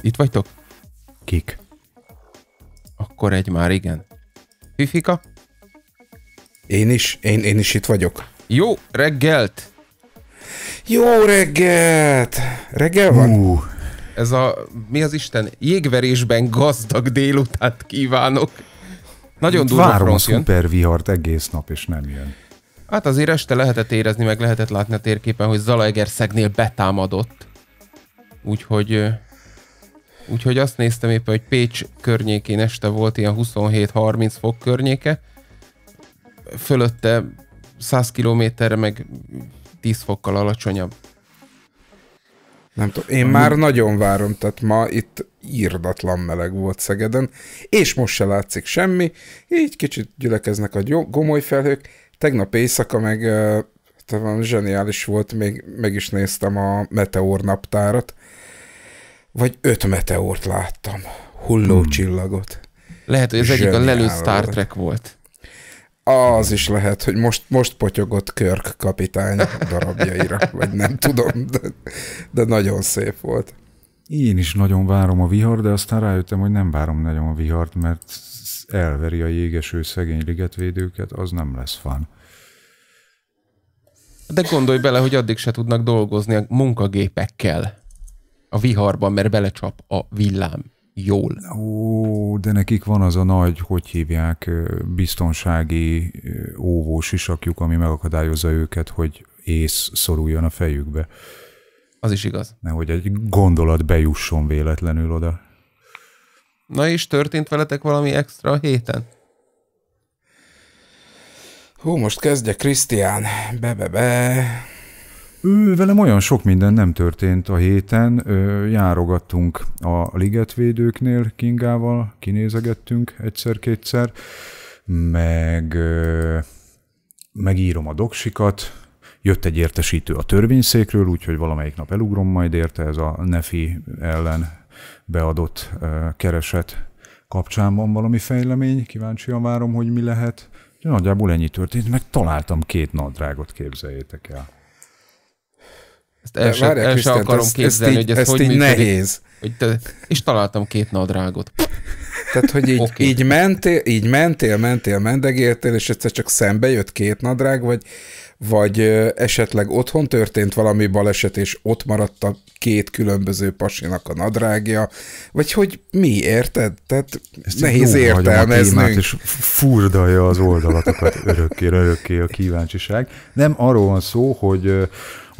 Itt vagytok? Kik? Akkor egy már igen. Fifika? Én is, én, én is itt vagyok. Jó reggelt! Jó reggelt! Reggel van? Uh. Ez a, mi az Isten, jégverésben gazdag délutánt kívánok. Nagyon durva Várom a szupervihart egész nap, és nem jön. Hát azért este lehetett érezni, meg lehetett látni a térképen, hogy Zalaegerszegnél betámadott. Úgyhogy, úgyhogy azt néztem éppen, hogy Pécs környékén este volt ilyen 27-30 fok környéke. Fölötte 100 kilométerre meg 10 fokkal alacsonyabb. Nem tudom, én már nagyon várom, tehát ma itt írdatlan meleg volt Szegeden, és most se látszik semmi, így kicsit gyülekeznek a gomoly felhők. Tegnap éjszaka meg tehát zseniális volt, még meg is néztem a meteor naptárat, vagy öt meteort láttam, hulló Hmm. Lehet, hogy ez egyik a lelőtt Star Trek volt. Az is lehet, hogy most, most potyogott Körk kapitány darabjaira, vagy nem tudom, de, de nagyon szép volt. Én is nagyon várom a vihar, de aztán rájöttem, hogy nem várom nagyon a vihart, mert elveri a jégeső szegény ligetvédőket, az nem lesz fan. De gondolj bele, hogy addig se tudnak dolgozni a munkagépekkel a viharban, mert belecsap a villám jól. Ó, de nekik van az a nagy, hogy hívják, biztonsági óvós isakjuk, ami megakadályozza őket, hogy ész szoruljon a fejükbe. Az is igaz. Nehogy egy gondolat bejusson véletlenül oda. Na és történt veletek valami extra a héten? Hú, most kezdje Krisztián. Be, be, be. Ő, velem olyan sok minden nem történt a héten. Ö, járogattunk a ligetvédőknél Kingával, kinézegettünk egyszer-kétszer, meg, ö, megírom a doksikat, jött egy értesítő a törvényszékről, úgyhogy valamelyik nap elugrom majd érte ez a NEFI ellen beadott ö, kereset kapcsán van valami fejlemény, kíváncsian várom, hogy mi lehet. Nagyjából ennyi történt, meg találtam két nadrágot, képzeljétek el. Ezt el, se, el se akarom ezt, képzelni, ezt így, hogy ez ezt hogy így működik. nehéz. Hogy te, és találtam két nadrágot. Tehát, hogy így, okay. így, mentél, így mentél, mentél, mendegéltél, és egyszer csak szembe jött két nadrág, vagy, vagy esetleg otthon történt valami baleset, és ott maradt a két különböző pasinak a nadrágja, vagy hogy mi, érted? Tehát Ezt nehéz értelmezni. És furdalja az oldalatokat örökké, örökké a kíváncsiság. Nem arról van szó, hogy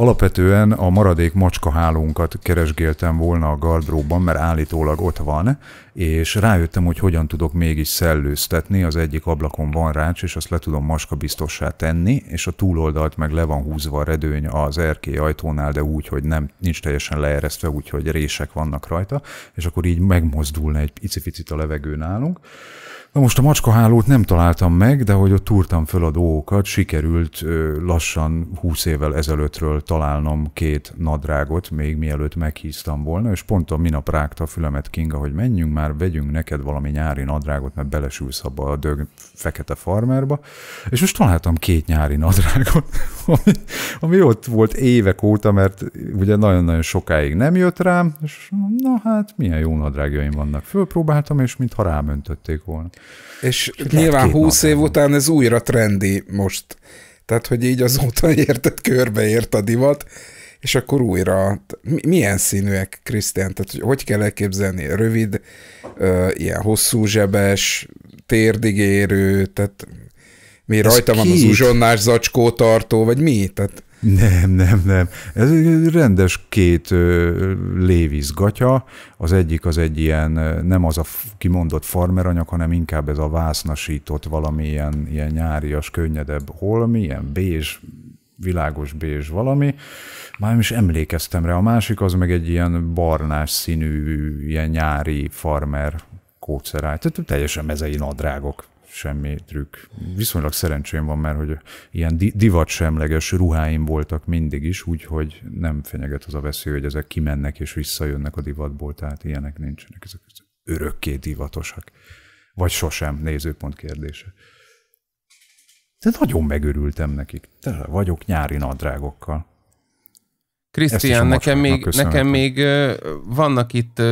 Alapvetően a maradék macska hálónkat keresgéltem volna a gardróban, mert állítólag ott van, és rájöttem, hogy hogyan tudok mégis szellőztetni, az egyik ablakon van rács, és azt le tudom maska biztossá tenni, és a túloldalt meg le van húzva a redőny az erkély ajtónál, de úgy, hogy nem, nincs teljesen leeresztve, úgy, hogy rések vannak rajta, és akkor így megmozdulna egy picit a levegő nálunk. Na most a macskahálót nem találtam meg, de hogy ott túrtam föl a dolgokat, sikerült lassan 20 évvel ezelőttről találnom két nadrágot, még mielőtt meghíztam volna, és pont a minap rágta a fülemet Kinga, hogy menjünk már, vegyünk neked valami nyári nadrágot, mert belesülsz abba a dög fekete farmerba, és most találtam két nyári nadrágot, ami, ami ott volt évek óta, mert ugye nagyon-nagyon sokáig nem jött rám, és na hát milyen jó nadrágjaim vannak. Fölpróbáltam, és mintha rámöntötték volna. És Lát, nyilván húsz év után ez újra trendi most. Tehát, hogy így azóta érted, körbeért a divat, és akkor újra, milyen színűek, Krisztián? Tehát, hogy, hogy kell elképzelni? Rövid, ö, ilyen hosszú zsebes, térdigérő, tehát mi rajta van az uzsonnás tartó vagy mi? Tehát... Nem, nem, nem. Ez egy rendes két léviz gatya. Az egyik az egy ilyen, nem az a kimondott farmeranyag, hanem inkább ez a vásznasított valamilyen ilyen nyárias, könnyedebb holmi, ilyen bézs, világos bézs valami. Már is emlékeztem rá. A másik az meg egy ilyen barnás színű, ilyen nyári farmer kóceráj. Tehát teljesen mezei nadrágok semmi trükk. Viszonylag szerencsém van mert hogy ilyen divatsemleges ruháim voltak mindig is, úgyhogy nem fenyeget az a veszély, hogy ezek kimennek és visszajönnek a divatból, tehát ilyenek nincsenek, ezek örökké divatosak. Vagy sosem, nézőpont kérdése. De nagyon megörültem nekik. Tele vagyok nyári nadrágokkal. Krisztián, nekem még, nekem még vannak itt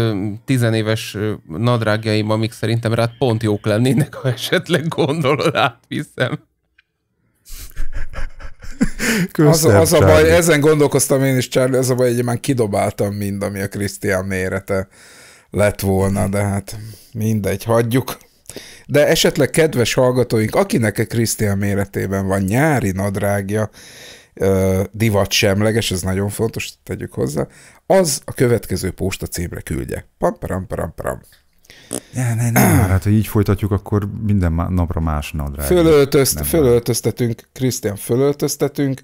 tizenéves nadrágjaim, amik szerintem rád pont jók lennének, ha esetleg gondolod, átviszem. Köszön, az, az a baj, ezen gondolkoztam én is, Charlie, az a baj, hogy már kidobáltam mind, ami a Krisztián mérete lett volna, de hát mindegy, hagyjuk. De esetleg kedves hallgatóink, akinek a Krisztián méretében van nyári nadrágja, divat semleges, ez nagyon fontos, tegyük hozzá, az a következő posta címre küldje. Pam, param, param, param. Ne, ne, ne. Hát, ha így folytatjuk, akkor minden napra más nadrág. Fölöltözt, fölöltöztetünk, Krisztián, fölöltöztetünk,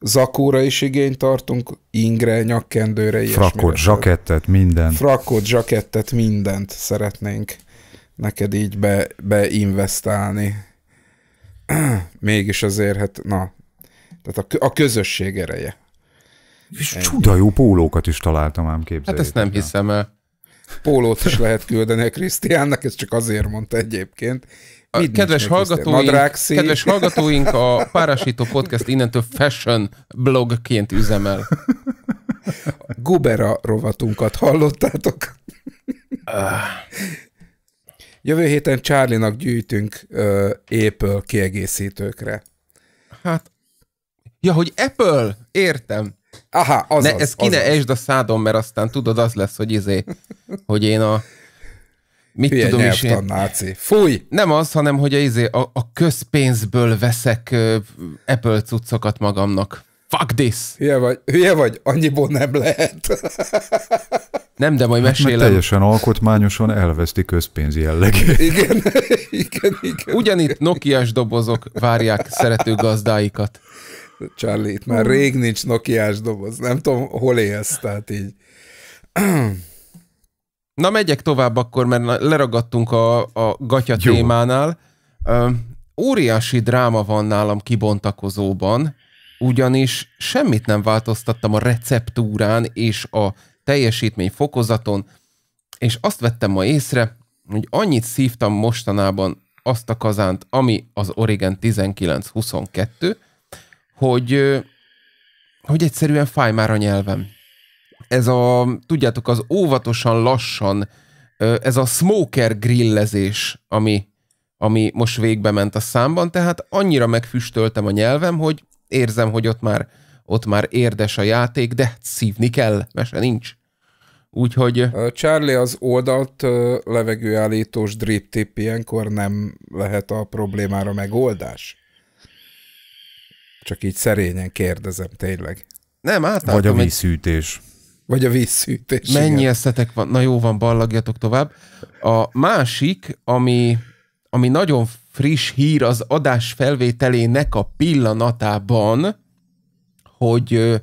zakóra is igényt tartunk, ingre, nyakkendőre, ilyesmire. Frakkot, zsakettet, mindent. Frakkot, zsakettet, mindent szeretnénk neked így be, beinvestálni. Mégis azért, hát na, tehát a, a közösség ereje. És Ennyi. csuda jó pólókat is találtam ám, képzelni. Hát ezt nem hiszem el. Pólót is lehet küldeni a Krisztiánnak, ez csak azért mondta egyébként. A kedves, hallgatóink, kedves hallgatóink, a Párásító Podcast innentől fashion blogként üzemel. Gubera rovatunkat hallottátok? Jövő héten charlie gyűjtünk uh, Apple kiegészítőkre. Hát Ja, hogy Apple, értem. Aha, az ne, az, ezt ki ne esd a szádon, mert aztán tudod, az lesz, hogy izé, hogy én a... Mit Hülye tudom is én... náci. Fúj! Nem az, hanem, hogy a, izé, a, a közpénzből veszek uh, Apple cuccokat magamnak. Fuck this! Hülye vagy, hülye vagy annyiból nem lehet. Nem, de majd hát, mesélem. Mert teljesen alkotmányosan elveszti közpénz jellegét. Igen, igen, igen. Ugyanitt s dobozok várják szerető gazdáikat. Charlie, itt már rég nincs Nokiás doboz, nem tudom, hol élsz, tehát így. Na, megyek tovább akkor, mert leragadtunk a, a gatya Jó. témánál. óriási dráma van nálam kibontakozóban, ugyanis semmit nem változtattam a receptúrán és a teljesítmény fokozaton, és azt vettem ma észre, hogy annyit szívtam mostanában azt a kazánt, ami az Origen 1922, hogy, hogy egyszerűen fáj már a nyelvem. Ez a, tudjátok, az óvatosan lassan, ez a smoker grillezés, ami, ami most végbe ment a számban, tehát annyira megfüstöltem a nyelvem, hogy érzem, hogy ott már, ott már érdes a játék, de szívni kell, se nincs. Úgyhogy... Charlie az oldalt levegőállítós drip tip ilyenkor nem lehet a problémára megoldás? Csak így szerényen kérdezem, tényleg. Nem, átálltam. Vagy a vízszűtés. Vagy a vízszűtés. Mennyi igen. eszetek van? Na jó van, ballagjatok tovább. A másik, ami, ami nagyon friss hír az adás felvételének a pillanatában, hogy,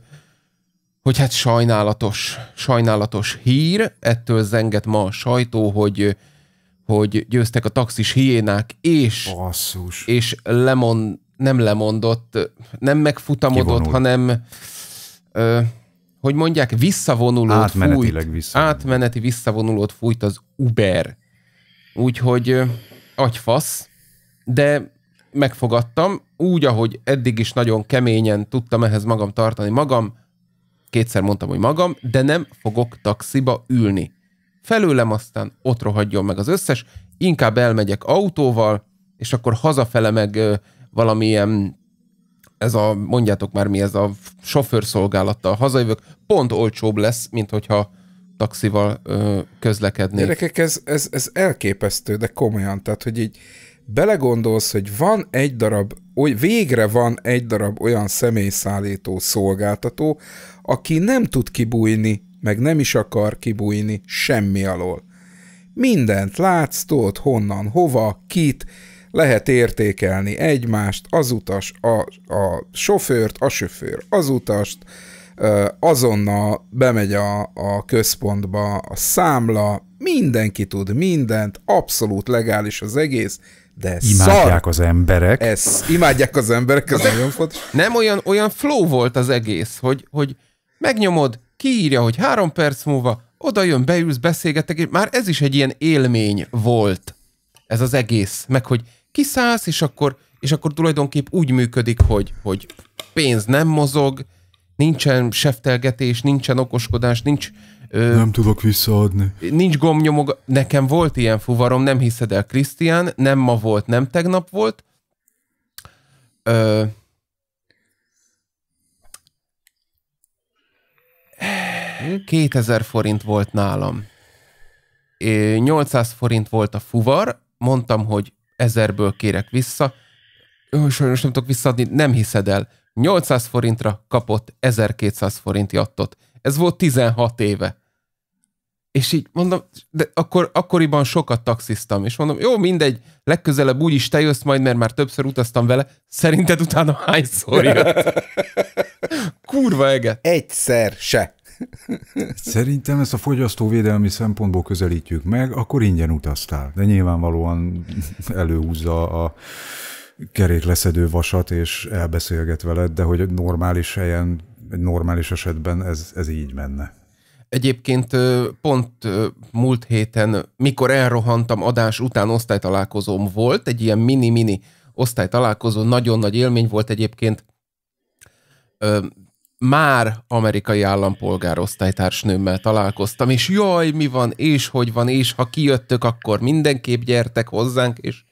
hogy hát sajnálatos, sajnálatos hír, ettől zenget ma a sajtó, hogy, hogy győztek a taxis hiénák, és, Basszus. és lemond, nem lemondott, nem megfutamodott, Kivonult. hanem ö, hogy mondják, visszavonulót Átmenetileg fújt. Visszavonulót. Átmeneti visszavonulót fújt az Uber. Úgyhogy agyfasz, de megfogadtam, úgy, ahogy eddig is nagyon keményen tudtam ehhez magam tartani magam, kétszer mondtam, hogy magam, de nem fogok taxiba ülni. Felőlem aztán ott rohadjon meg az összes, inkább elmegyek autóval, és akkor hazafele meg valamilyen ez a, mondjátok már mi, ez a sofőrszolgálattal hazajövök, pont olcsóbb lesz, mint hogyha taxival ö, közlekednék. Gyerekek, ez, ez, ez elképesztő, de komolyan, tehát, hogy így belegondolsz, hogy van egy darab, oly, végre van egy darab olyan személyszállító szolgáltató, aki nem tud kibújni, meg nem is akar kibújni semmi alól. Mindent látsz, tudod honnan, hova, kit, lehet értékelni egymást, az utas, a, a sofőrt, a sofőr, az utast, azonnal bemegy a, a központba a számla, mindenki tud mindent, abszolút legális az egész, de ez Imádják szar. az emberek. Ez, imádják az emberek, ez nagyon fontos. Nem olyan, olyan flow volt az egész, hogy, hogy megnyomod, kiírja, hogy három perc múlva, oda jön, beülsz, beszélgetek, és már ez is egy ilyen élmény volt ez az egész, meg hogy kiszállsz, és akkor, és akkor tulajdonképp úgy működik, hogy, hogy pénz nem mozog, nincsen seftelgetés, nincsen okoskodás, nincs... Ö, nem tudok visszaadni. Nincs gomnyomog... Nekem volt ilyen fuvarom, nem hiszed el, Krisztián, nem ma volt, nem tegnap volt. Ö, hm? 2000 forint volt nálam. 800 forint volt a fuvar, mondtam, hogy ezerből kérek vissza, Ó, sajnos nem tudok visszaadni, nem hiszed el. 800 forintra kapott 1200 forint jattot. Ez volt 16 éve. És így mondom, de akkor, akkoriban sokat taxiztam, és mondom, jó, mindegy, legközelebb úgy is te jössz majd, mert már többször utaztam vele, szerinted utána hányszor jött? Kurva eget. Egyszer se. Szerintem ezt a fogyasztóvédelmi szempontból közelítjük meg, akkor ingyen utaztál. De nyilvánvalóan előhúzza a kerékleszedő vasat, és elbeszélget veled, de hogy normális helyen, normális esetben ez, ez így menne. Egyébként pont múlt héten, mikor elrohantam adás után osztálytalálkozóm volt, egy ilyen mini-mini osztálytalálkozó, nagyon nagy élmény volt egyébként már amerikai állampolgár osztálytársnőmmel találkoztam, és jaj, mi van, és hogy van, és ha kijöttök, akkor mindenképp gyertek hozzánk, és,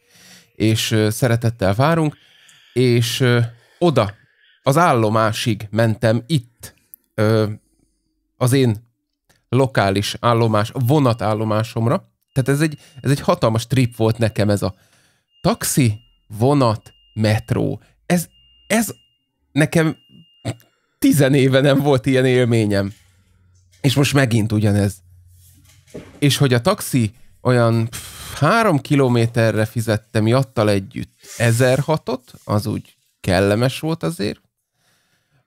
és szeretettel várunk, és oda, az állomásig mentem itt, az én lokális állomás, vonatállomásomra, tehát ez egy, ez egy hatalmas trip volt nekem ez a taxi, vonat, metró. Ez, ez nekem tizen éve nem volt ilyen élményem. És most megint ugyanez. És hogy a taxi olyan pff, három kilométerre fizettem miattal együtt 1006-ot, az úgy kellemes volt azért.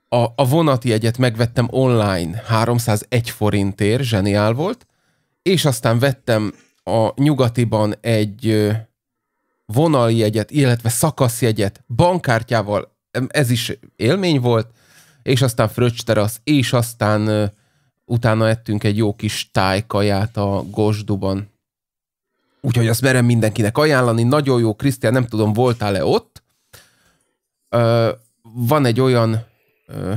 A, a vonati egyet megvettem online 301 forintért, zseniál volt, és aztán vettem a nyugatiban egy vonali jegyet, illetve szakaszjegyet bankkártyával, ez is élmény volt, és aztán fröccs terasz, és aztán utána ettünk egy jó kis tájkaját a Gosduban. Úgyhogy azt merem mindenkinek ajánlani. Nagyon jó, Krisztián, nem tudom, voltál-e ott? Ö, van egy olyan, ö,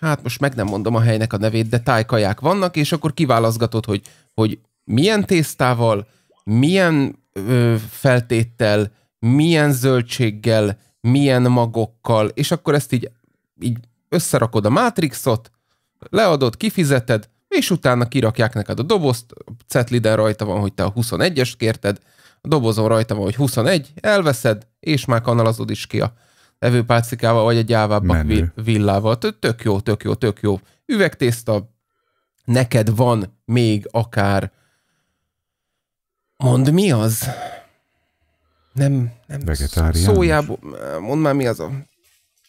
hát most meg nem mondom a helynek a nevét, de tájkaják vannak, és akkor kiválaszgatod, hogy, hogy milyen tésztával, milyen ö, feltéttel, milyen zöldséggel, milyen magokkal, és akkor ezt így, így összerakod a Matrixot, leadod, kifizeted, és utána kirakják neked a dobozt, cetliden rajta van, hogy te a 21-est kérted, a dobozon rajta van, hogy 21, elveszed, és már kanalazod is ki a evőpácikával, vagy a gyávább villával. Tök jó, tök jó, tök jó. Üvegtészta, neked van még akár Mond mi az? Nem, nem. Vegetárián. Szójából, eh, mondd már mi az a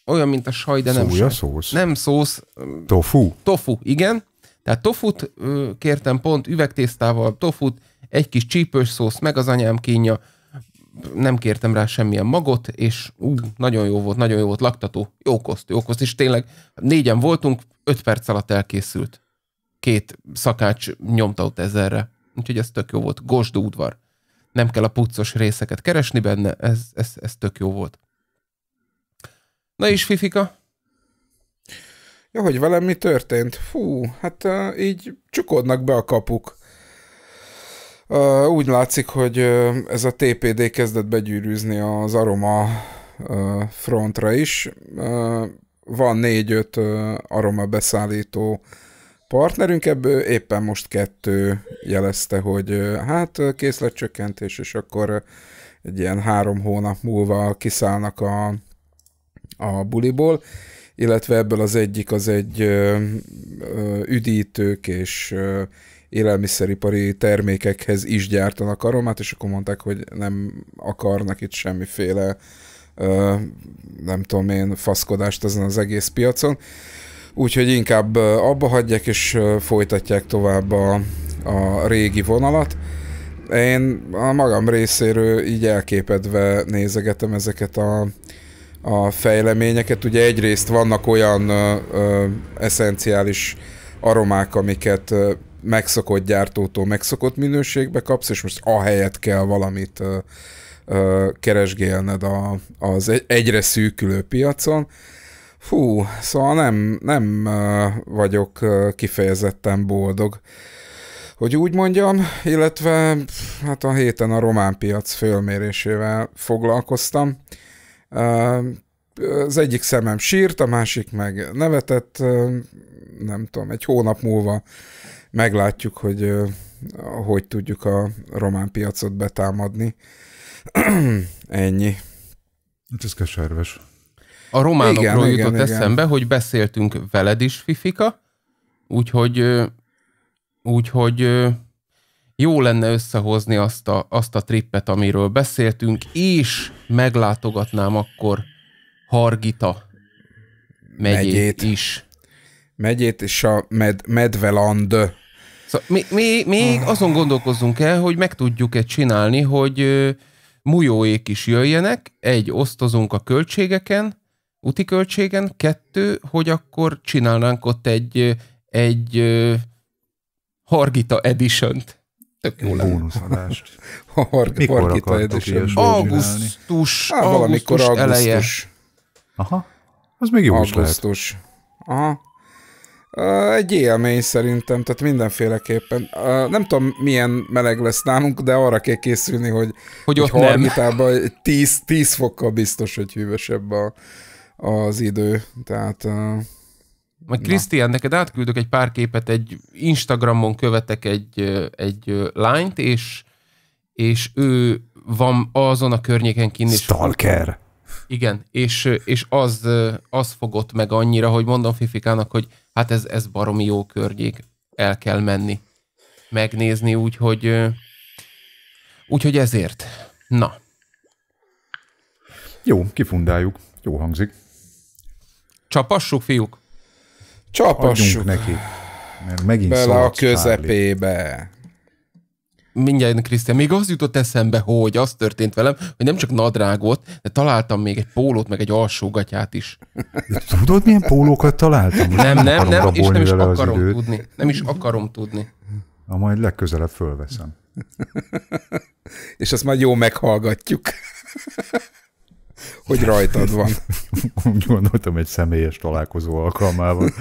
olyan, mint a saj, de nem Szója szósz? Nem szósz. Tofu? Tofu, igen. Tehát tofut kértem pont üvegtésztával, tofut, egy kis csípős szósz, meg az anyám kínja. Nem kértem rá semmilyen magot, és ú, nagyon jó volt, nagyon jó volt, laktató, jó koszt, jó koszt, és tényleg négyen voltunk, öt perc alatt elkészült. Két szakács nyomta ott ezerre. Úgyhogy ez tök jó volt. Gosdú udvar. Nem kell a puccos részeket keresni benne, ez, ez, ez tök jó volt. Na és Fifika? Ja, hogy velem mi történt? Fú, hát uh, így csukodnak be a kapuk. Uh, úgy látszik, hogy uh, ez a TPD kezdett begyűrűzni az aroma uh, frontra is. Uh, van négy-öt uh, aroma beszállító partnerünk, ebből éppen most kettő jelezte, hogy uh, hát készletcsökkentés, és akkor egy ilyen három hónap múlva kiszállnak a a buliból, illetve ebből az egyik az egy ö, ö, üdítők és ö, élelmiszeripari termékekhez is gyártanak aromát, és akkor mondták, hogy nem akarnak itt semmiféle ö, nem tudom én, faszkodást ezen az egész piacon. Úgyhogy inkább abba hagyják, és folytatják tovább a, a régi vonalat. Én a magam részéről így elképedve nézegetem ezeket a, a fejleményeket. Ugye egyrészt vannak olyan ö, ö, eszenciális aromák, amiket ö, megszokott gyártótól megszokott minőségbe kapsz, és most ahelyett kell valamit ö, ö, keresgélned a, az egyre szűkülő piacon. Fú, szóval nem, nem ö, vagyok ö, kifejezetten boldog hogy úgy mondjam, illetve hát a héten a román piac fölmérésével foglalkoztam. Az egyik szemem sírt, a másik meg nevetett, nem tudom, egy hónap múlva meglátjuk, hogy hogy tudjuk a román piacot betámadni. Ennyi. Hát ez keserves. A románokról igen, jutott igen, eszembe, igen. hogy beszéltünk veled is, Fifika, úgyhogy úgyhogy jó lenne összehozni azt a, azt a trippet, amiről beszéltünk, és meglátogatnám akkor Hargita megyét, megyét. is. Megyét és a med, Medveland. Szóval mi, mi, még azon gondolkozzunk el, hogy meg tudjuk-e csinálni, hogy ö, mujóék is jöjjenek, egy, osztozunk a költségeken, úti költségen, kettő, hogy akkor csinálnánk ott egy, egy Hargita edition -t. Tök jó lenne. Bónuszadást. a hark, Mikor harkita Augusztus, Á, valamikor augusztus eleje. Aha, az még jó augusztus. is lehet. Aha. Egy élmény szerintem, tehát mindenféleképpen. Nem tudom, milyen meleg lesz nálunk, de arra kell készülni, hogy, hogy, hogy harmitában 10, 10 fokkal biztos, hogy hűvösebb a, az idő. Tehát majd Krisztián, neked átküldök egy pár képet, egy Instagramon követek egy, egy lányt, és, és ő van azon a környéken kint. Stalker. És, igen, és, és az, az fogott meg annyira, hogy mondom Fifikának, hogy hát ez, ez baromi jó környék, el kell menni, megnézni, úgyhogy, úgyhogy ezért. Na. Jó, kifundáljuk. Jó hangzik. Csapassuk, fiúk! Csapassuk neki. Mert megint Bele a közepébe. Párli. Mindjárt, Krisztián, még az jutott eszembe, hogy az történt velem, hogy nem csak nadrágot, de találtam még egy pólót, meg egy alsógatyát is. De tudod, milyen pólókat találtam? Most nem, nem, nem, nem és nem is akarom tudni. Nem is akarom tudni. Na, majd legközelebb fölveszem. és azt majd jó meghallgatjuk. hogy rajtad van. Úgy gondoltam egy személyes találkozó alkalmával.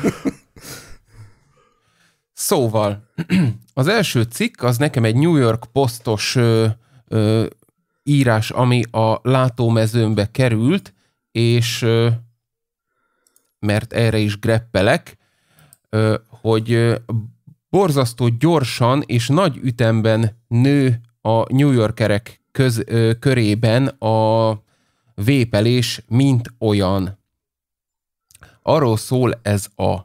Szóval, az első cikk az nekem egy New York posztos ö, ö, írás, ami a látómezőmbe került, és ö, mert erre is greppelek, ö, hogy ö, borzasztó gyorsan és nagy ütemben nő a New Yorkerek köz, ö, körében a vépelés, mint olyan. Arról szól ez a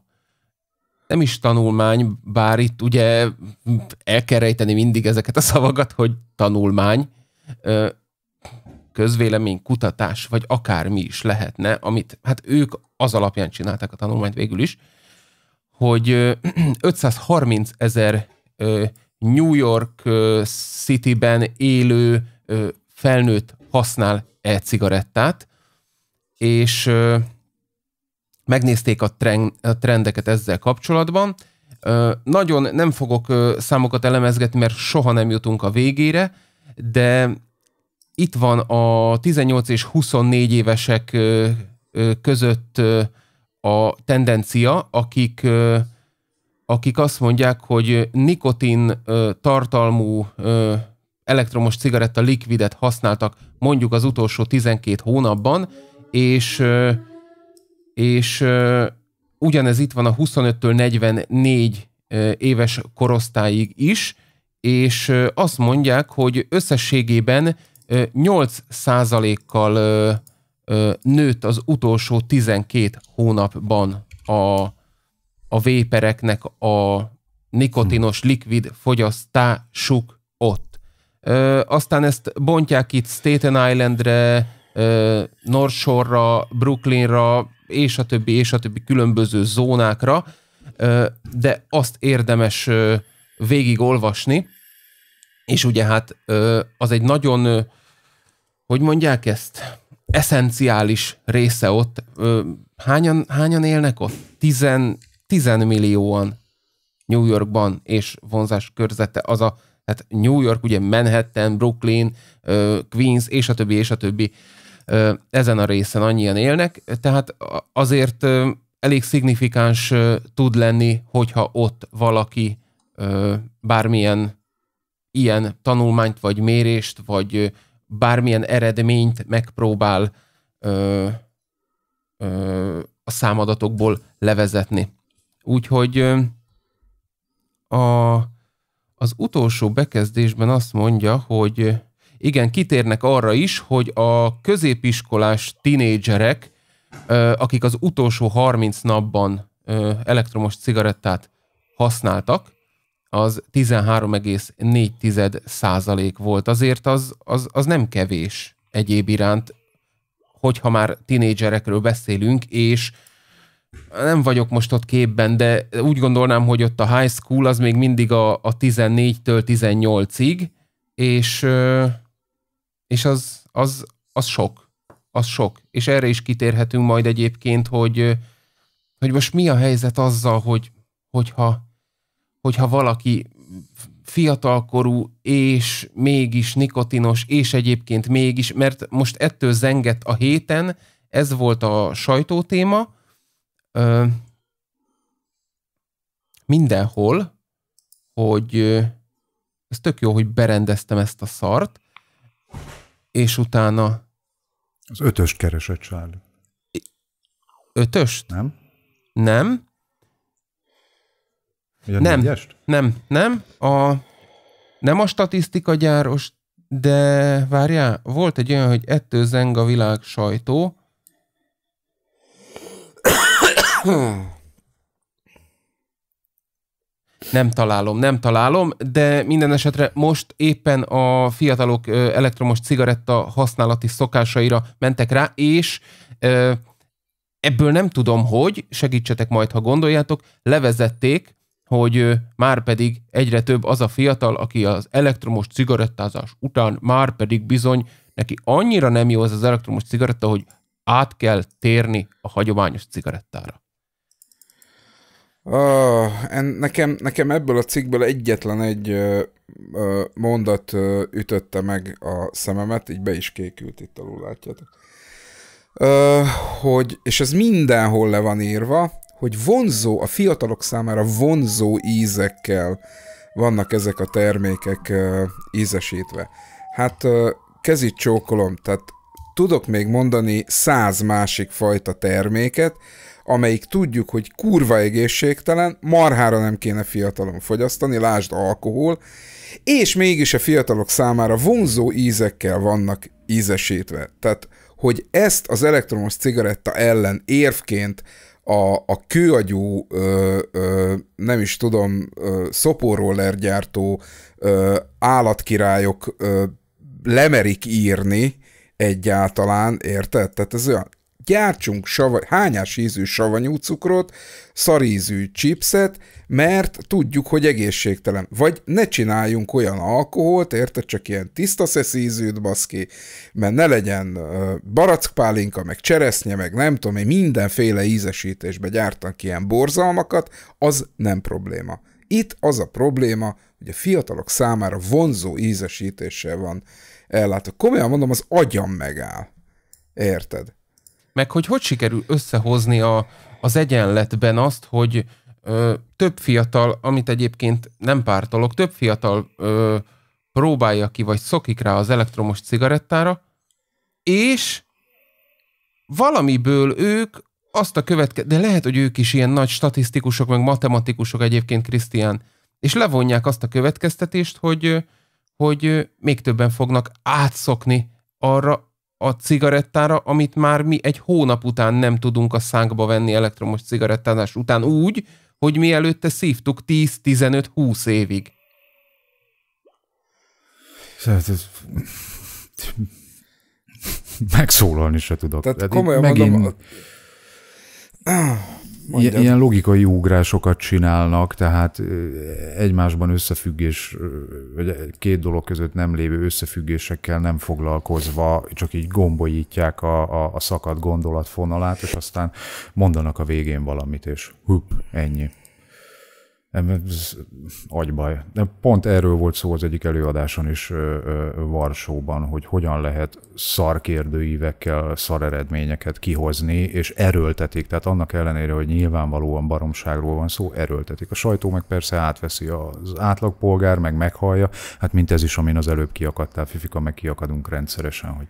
nem is tanulmány, bár itt ugye el kell rejteni mindig ezeket a szavakat, hogy tanulmány, közvélemény, kutatás, vagy akármi is lehetne, amit hát ők az alapján csinálták a tanulmányt végül is, hogy 530 ezer New York City-ben élő felnőtt használ e-cigarettát, és megnézték a, trendeket ezzel kapcsolatban. nagyon nem fogok számokat elemezgetni, mert soha nem jutunk a végére, de itt van a 18 és 24 évesek között a tendencia, akik akik azt mondják, hogy nikotin tartalmú elektromos cigaretta likvidet használtak mondjuk az utolsó 12 hónapban, és, és ugyanez itt van a 25-től 44 éves korosztályig is, és azt mondják, hogy összességében 8%-kal nőtt az utolsó 12 hónapban a, a vépereknek a nikotinos hm. likvid fogyasztásuk ott. Ö, aztán ezt bontják itt Staten Islandre, ö, North Shore-ra, Brooklynra, és a többi, és a többi különböző zónákra, ö, de azt érdemes ö, végigolvasni, és ugye hát ö, az egy nagyon, ö, hogy mondják ezt, eszenciális része ott. Ö, hányan, hányan élnek ott? Tizen, tizenmillióan New Yorkban és vonzás körzete az a tehát New York, ugye Manhattan, Brooklyn, Queens, és a többi, és a többi ezen a részen annyian élnek, tehát azért elég szignifikáns tud lenni, hogyha ott valaki bármilyen ilyen tanulmányt, vagy mérést, vagy bármilyen eredményt megpróbál ö, ö, a számadatokból levezetni. Úgyhogy ö, a az utolsó bekezdésben azt mondja, hogy igen, kitérnek arra is, hogy a középiskolás tinédzserek, akik az utolsó 30 napban elektromos cigarettát használtak, az 13,4 százalék volt. Azért az, az, az nem kevés egyéb iránt, hogyha már tinédzserekről beszélünk, és nem vagyok most ott képben, de úgy gondolnám, hogy ott a high school az még mindig a, a 14-től 18-ig, és, és az, az, az sok. Az sok. És erre is kitérhetünk majd egyébként, hogy, hogy most mi a helyzet azzal, hogy, hogyha, hogyha valaki fiatalkorú, és mégis nikotinos, és egyébként mégis, mert most ettől zengett a héten, ez volt a sajtótéma, ö, mindenhol, hogy ö, ez tök jó, hogy berendeztem ezt a szart, és utána... Az ötöst keresett Charlie. Ötöst? Nem. Nem. Ugyan nem, négyest? nem, nem. A, nem a statisztika gyáros, de várjál, volt egy olyan, hogy ettől zeng a világ sajtó, nem találom, nem találom, de minden esetre most éppen a fiatalok elektromos cigaretta használati szokásaira mentek rá, és ebből nem tudom, hogy, segítsetek majd, ha gondoljátok, levezették, hogy már pedig egyre több az a fiatal, aki az elektromos cigarettázás után már pedig bizony neki annyira nem jó az az elektromos cigaretta, hogy át kell térni a hagyományos cigarettára. Oh, en nekem, nekem ebből a cikkből egyetlen egy ö, mondat ö, ütötte meg a szememet, így be is kékült itt alul, látjátok. Ö, hogy, és ez mindenhol le van írva, hogy vonzó, a fiatalok számára vonzó ízekkel vannak ezek a termékek ö, ízesítve. Hát ö, kezit csókolom, tehát tudok még mondani száz másik fajta terméket, amelyik tudjuk, hogy kurva egészségtelen, marhára nem kéne fiatalon fogyasztani, lásd alkohol, és mégis a fiatalok számára vonzó ízekkel vannak ízesítve. Tehát, hogy ezt az elektromos cigaretta ellen érvként a, a kőagyú, ö, ö, nem is tudom, ö, gyártó ö, állatkirályok ö, lemerik írni egyáltalán, érted? Tehát ez olyan gyártsunk sava- hányás ízű savanyú cukrot, szarízű chipset, mert tudjuk, hogy egészségtelen. Vagy ne csináljunk olyan alkoholt, érted, csak ilyen tiszta szeszízűt baszki, mert ne legyen barackpálinka, meg cseresznye, meg nem tudom én, mindenféle ízesítésbe gyártanak ilyen borzalmakat, az nem probléma. Itt az a probléma, hogy a fiatalok számára vonzó ízesítéssel van ellátva. Komolyan mondom, az agyam megáll. Érted? meg hogy hogy sikerül összehozni a, az egyenletben azt, hogy ö, több fiatal, amit egyébként nem pártolok, több fiatal ö, próbálja ki, vagy szokik rá az elektromos cigarettára, és valamiből ők azt a következő, de lehet, hogy ők is ilyen nagy statisztikusok, meg matematikusok egyébként, Krisztián, és levonják azt a következtetést, hogy, hogy még többen fognak átszokni arra, a cigarettára, amit már mi egy hónap után nem tudunk a szánkba venni elektromos cigarettázás után úgy, hogy mi előtte szívtuk 10-15-20 évig. Megszólalni se tudok. Tehát komolyan megint... mondom, Mondjad. Ilyen logikai ugrásokat csinálnak, tehát egymásban összefüggés, vagy két dolog között nem lévő összefüggésekkel nem foglalkozva, csak így gombolítják a, a, a szakadt gondolatfonalát, és aztán mondanak a végén valamit, és hup, ennyi ez agybaj. De pont erről volt szó az egyik előadáson is Varsóban, hogy hogyan lehet szarkérdőívekkel szar eredményeket kihozni, és erőltetik. Tehát annak ellenére, hogy nyilvánvalóan baromságról van szó, erőltetik. A sajtó meg persze átveszi az átlagpolgár, meg meghallja, hát mint ez is, amin az előbb kiakadtál, Fifika, meg kiakadunk rendszeresen, hogy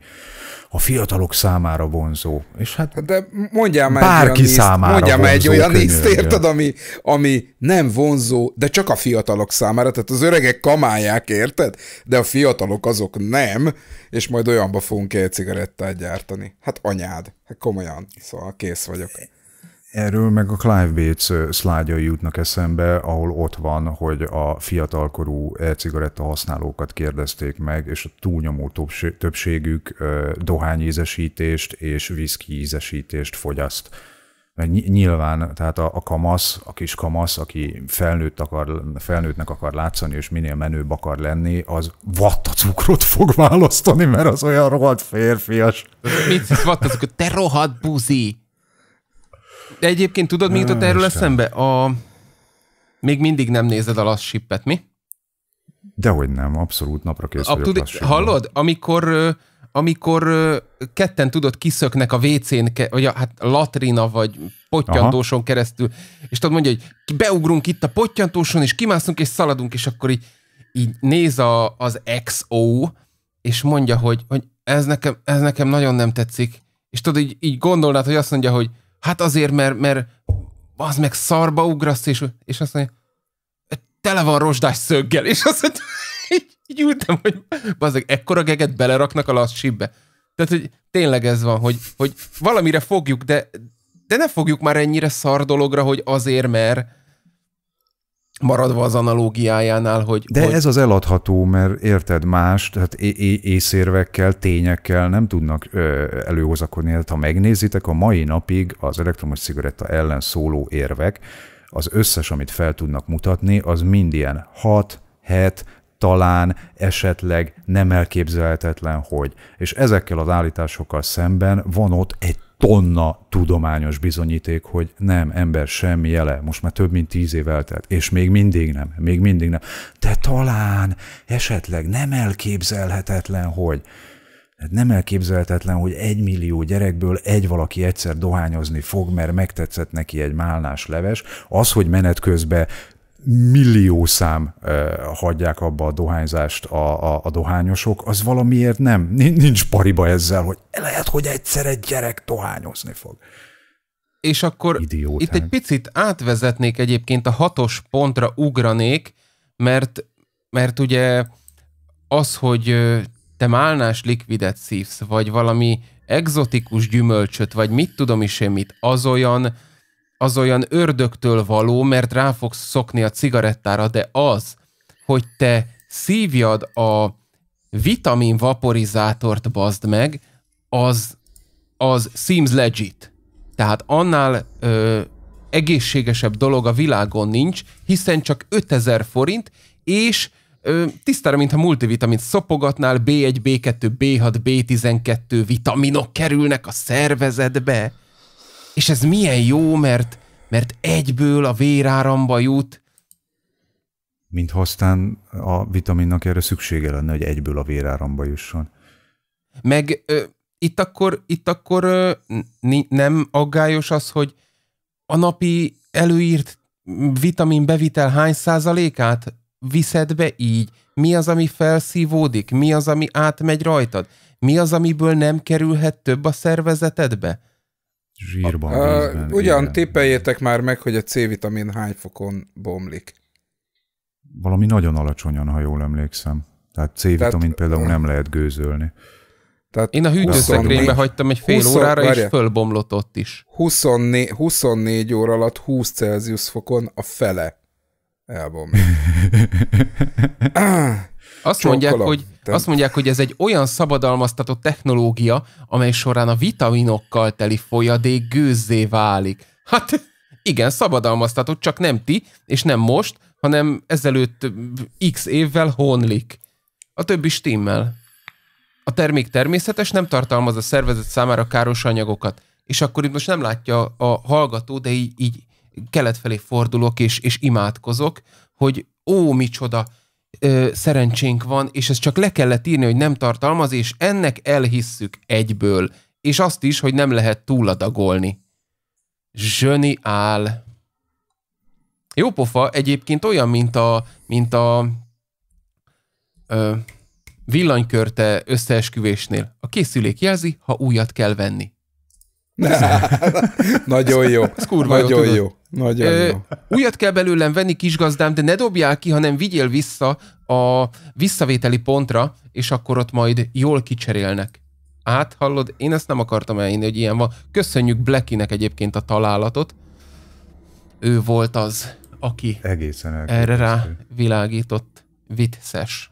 a fiatalok számára vonzó. És hát de mondjál már bárki egy olyan számára mondjál vonzó, egy olyan ízt, érted, ami, ami nem vonzó vonzó, de csak a fiatalok számára, tehát az öregek kamálják, érted? De a fiatalok azok nem, és majd olyanba fogunk egy cigarettát gyártani. Hát anyád, hát komolyan, szóval kész vagyok. Erről meg a Clive Bates szlágyai jutnak eszembe, ahol ott van, hogy a fiatalkorú e-cigaretta használókat kérdezték meg, és a túlnyomó többségük dohányízesítést és viszkiízesítést fogyaszt mert nyilván, tehát a, a kamasz, a kis kamasz, aki felnőtt akar, felnőttnek akar látszani, és minél menőbb akar lenni, az vattacukrot fog választani, mert az olyan rohadt férfias. Mit hisz vattacukrot? Te rohadt buzi! De egyébként tudod, mi jutott erről eszembe? A... Még mindig nem nézed a lass sippet, mi? Dehogy nem, abszolút napra kész a, vagyok. tudi, hallod? Amikor amikor ketten tudod kiszöknek a WC-n, vagy a, hát latrina, vagy pottyantóson Aha. keresztül, és tudod mondja, hogy beugrunk itt a pottyantóson, és kimászunk, és szaladunk, és akkor így, így néz a, az XO, és mondja, hogy, hogy ez, nekem, ez nekem nagyon nem tetszik, és tudod, így, így gondolnád, hogy azt mondja, hogy hát azért, mert, mert az meg szarba ugrasz, és, és azt mondja, tele van rozsdás szöggel, és azt mondja, így ültem, hogy bazdmeg, ekkora geget beleraknak a lassibbe. Tehát, hogy tényleg ez van, hogy, hogy valamire fogjuk, de, de ne fogjuk már ennyire szar dologra, hogy azért, mert maradva az analógiájánál, hogy... De hogy... ez az eladható, mert érted más, tehát észérvekkel, tényekkel nem tudnak ö, előhozakodni. Hát, ha megnézitek, a mai napig az elektromos cigaretta ellen szóló érvek, az összes, amit fel tudnak mutatni, az mind ilyen 6, 7, talán, esetleg, nem elképzelhetetlen, hogy. És ezekkel az állításokkal szemben van ott egy tonna tudományos bizonyíték, hogy nem, ember, semmi jele, most már több mint tíz év eltelt, és még mindig nem, még mindig nem. De talán, esetleg nem elképzelhetetlen, hogy. Nem elképzelhetetlen, hogy egy millió gyerekből egy valaki egyszer dohányozni fog, mert megtetszett neki egy málnás leves. Az, hogy menet közben millió szám eh, hagyják abba a dohányzást a, a, a dohányosok, az valamiért nem, nincs pariba ezzel, hogy lehet, hogy egyszer egy gyerek dohányozni fog. És akkor Idiótán. itt egy picit átvezetnék egyébként a hatos pontra ugranék, mert, mert ugye az, hogy te málnás likvidet szívsz, vagy valami exotikus gyümölcsöt, vagy mit tudom is én mit, az olyan, az olyan ördögtől való, mert rá fogsz szokni a cigarettára, de az, hogy te szívjad a vitamin vaporizátort bazd meg, az, az seems legit. Tehát annál ö, egészségesebb dolog a világon nincs, hiszen csak 5000 forint, és ö, tisztára, mintha multivitamint szopogatnál, B1, B2, B6, B12 vitaminok kerülnek a szervezetbe. És ez milyen jó, mert, mert egyből a véráramba jut. Mint aztán a vitaminnak erre szüksége lenne, hogy egyből a véráramba jusson. Meg ö, itt akkor, itt akkor ö, nem aggályos az, hogy a napi előírt vitamin bevitel hány százalékát viszed be így? Mi az, ami felszívódik? Mi az, ami átmegy rajtad? Mi az, amiből nem kerülhet több a szervezetedbe? Zsírban, a, a, Ugyan igen. tippeljétek már meg, hogy a C-vitamin hány fokon bomlik. Valami nagyon alacsonyan, ha jól emlékszem. Tehát C-vitamin például nem lehet gőzölni. Tehát Én a hűtőszekrénybe hagytam egy fél 20, órára, várja, és fölbomlott ott is. 24, 24 óra alatt 20 Celsius fokon a fele elbomlik. Azt Csókolom. mondják, hogy értettem. Azt mondják, hogy ez egy olyan szabadalmaztatott technológia, amely során a vitaminokkal teli folyadék gőzzé válik. Hát igen, szabadalmaztatott, csak nem ti, és nem most, hanem ezelőtt x évvel honlik. A többi stimmel. A termék természetes, nem tartalmaz a szervezet számára káros anyagokat. És akkor itt most nem látja a hallgató, de így, így kelet felé fordulok és, és imádkozok, hogy ó, micsoda, ö, szerencsénk van, és ez csak le kellett írni, hogy nem tartalmaz, és ennek elhisszük egyből, és azt is, hogy nem lehet túladagolni. Zsöni áll. Jó pofa egyébként olyan, mint a, mint a ö, villanykörte összeesküvésnél. A készülék jelzi, ha újat kell venni. Nagyon jó. Ez kurva Nagyon jó. jó. Nagyon jó. Újat kell belőlem venni, kisgazdám, de ne dobjál ki, hanem vigyél vissza a visszavételi pontra, és akkor ott majd jól kicserélnek. Át, hallod? Én ezt nem akartam elinni, hogy ilyen van. Köszönjük Blackinek egyébként a találatot. Ő volt az, aki Egészen erre rá világított vicces.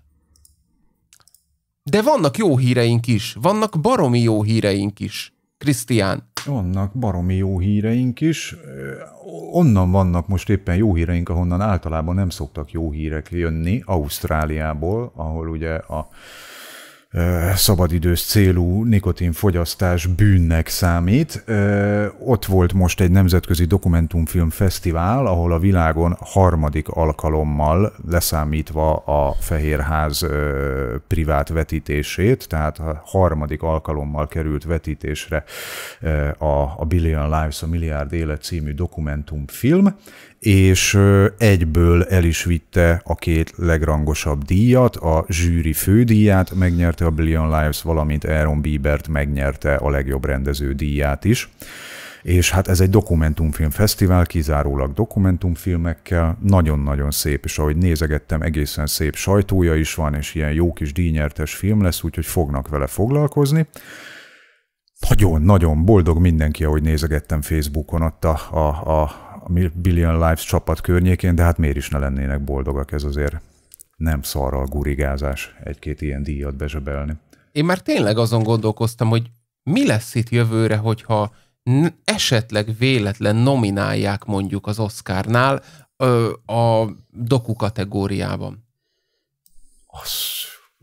De vannak jó híreink is, vannak baromi jó híreink is, Krisztián. Vannak baromi jó híreink is. Onnan vannak most éppen jó híreink, ahonnan általában nem szoktak jó hírek jönni, Ausztráliából, ahol ugye a szabadidős célú nikotinfogyasztás bűnnek számít. Ott volt most egy nemzetközi dokumentumfilm fesztivál, ahol a világon harmadik alkalommal leszámítva a Fehérház privát vetítését, tehát a harmadik alkalommal került vetítésre a, a Billion Lives, a Milliárd Élet című dokumentumfilm, és egyből el is vitte a két legrangosabb díjat, a zsűri fődíját megnyerte a Billion Lives, valamint Aaron Biebert megnyerte a legjobb rendező díját is és hát ez egy dokumentumfilm fesztivál, kizárólag dokumentumfilmekkel, nagyon-nagyon szép, és ahogy nézegettem, egészen szép sajtója is van, és ilyen jó kis díjnyertes film lesz, úgyhogy fognak vele foglalkozni. Nagyon-nagyon boldog mindenki, ahogy nézegettem Facebookon ott a, a, a Billion Lives csapat környékén, de hát miért is ne lennének boldogak ez azért nem szarral gurigázás egy-két ilyen díjat bezsebelni. Én már tényleg azon gondolkoztam, hogy mi lesz itt jövőre, hogyha esetleg véletlen nominálják mondjuk az Oscarnál a doku kategóriában. Azt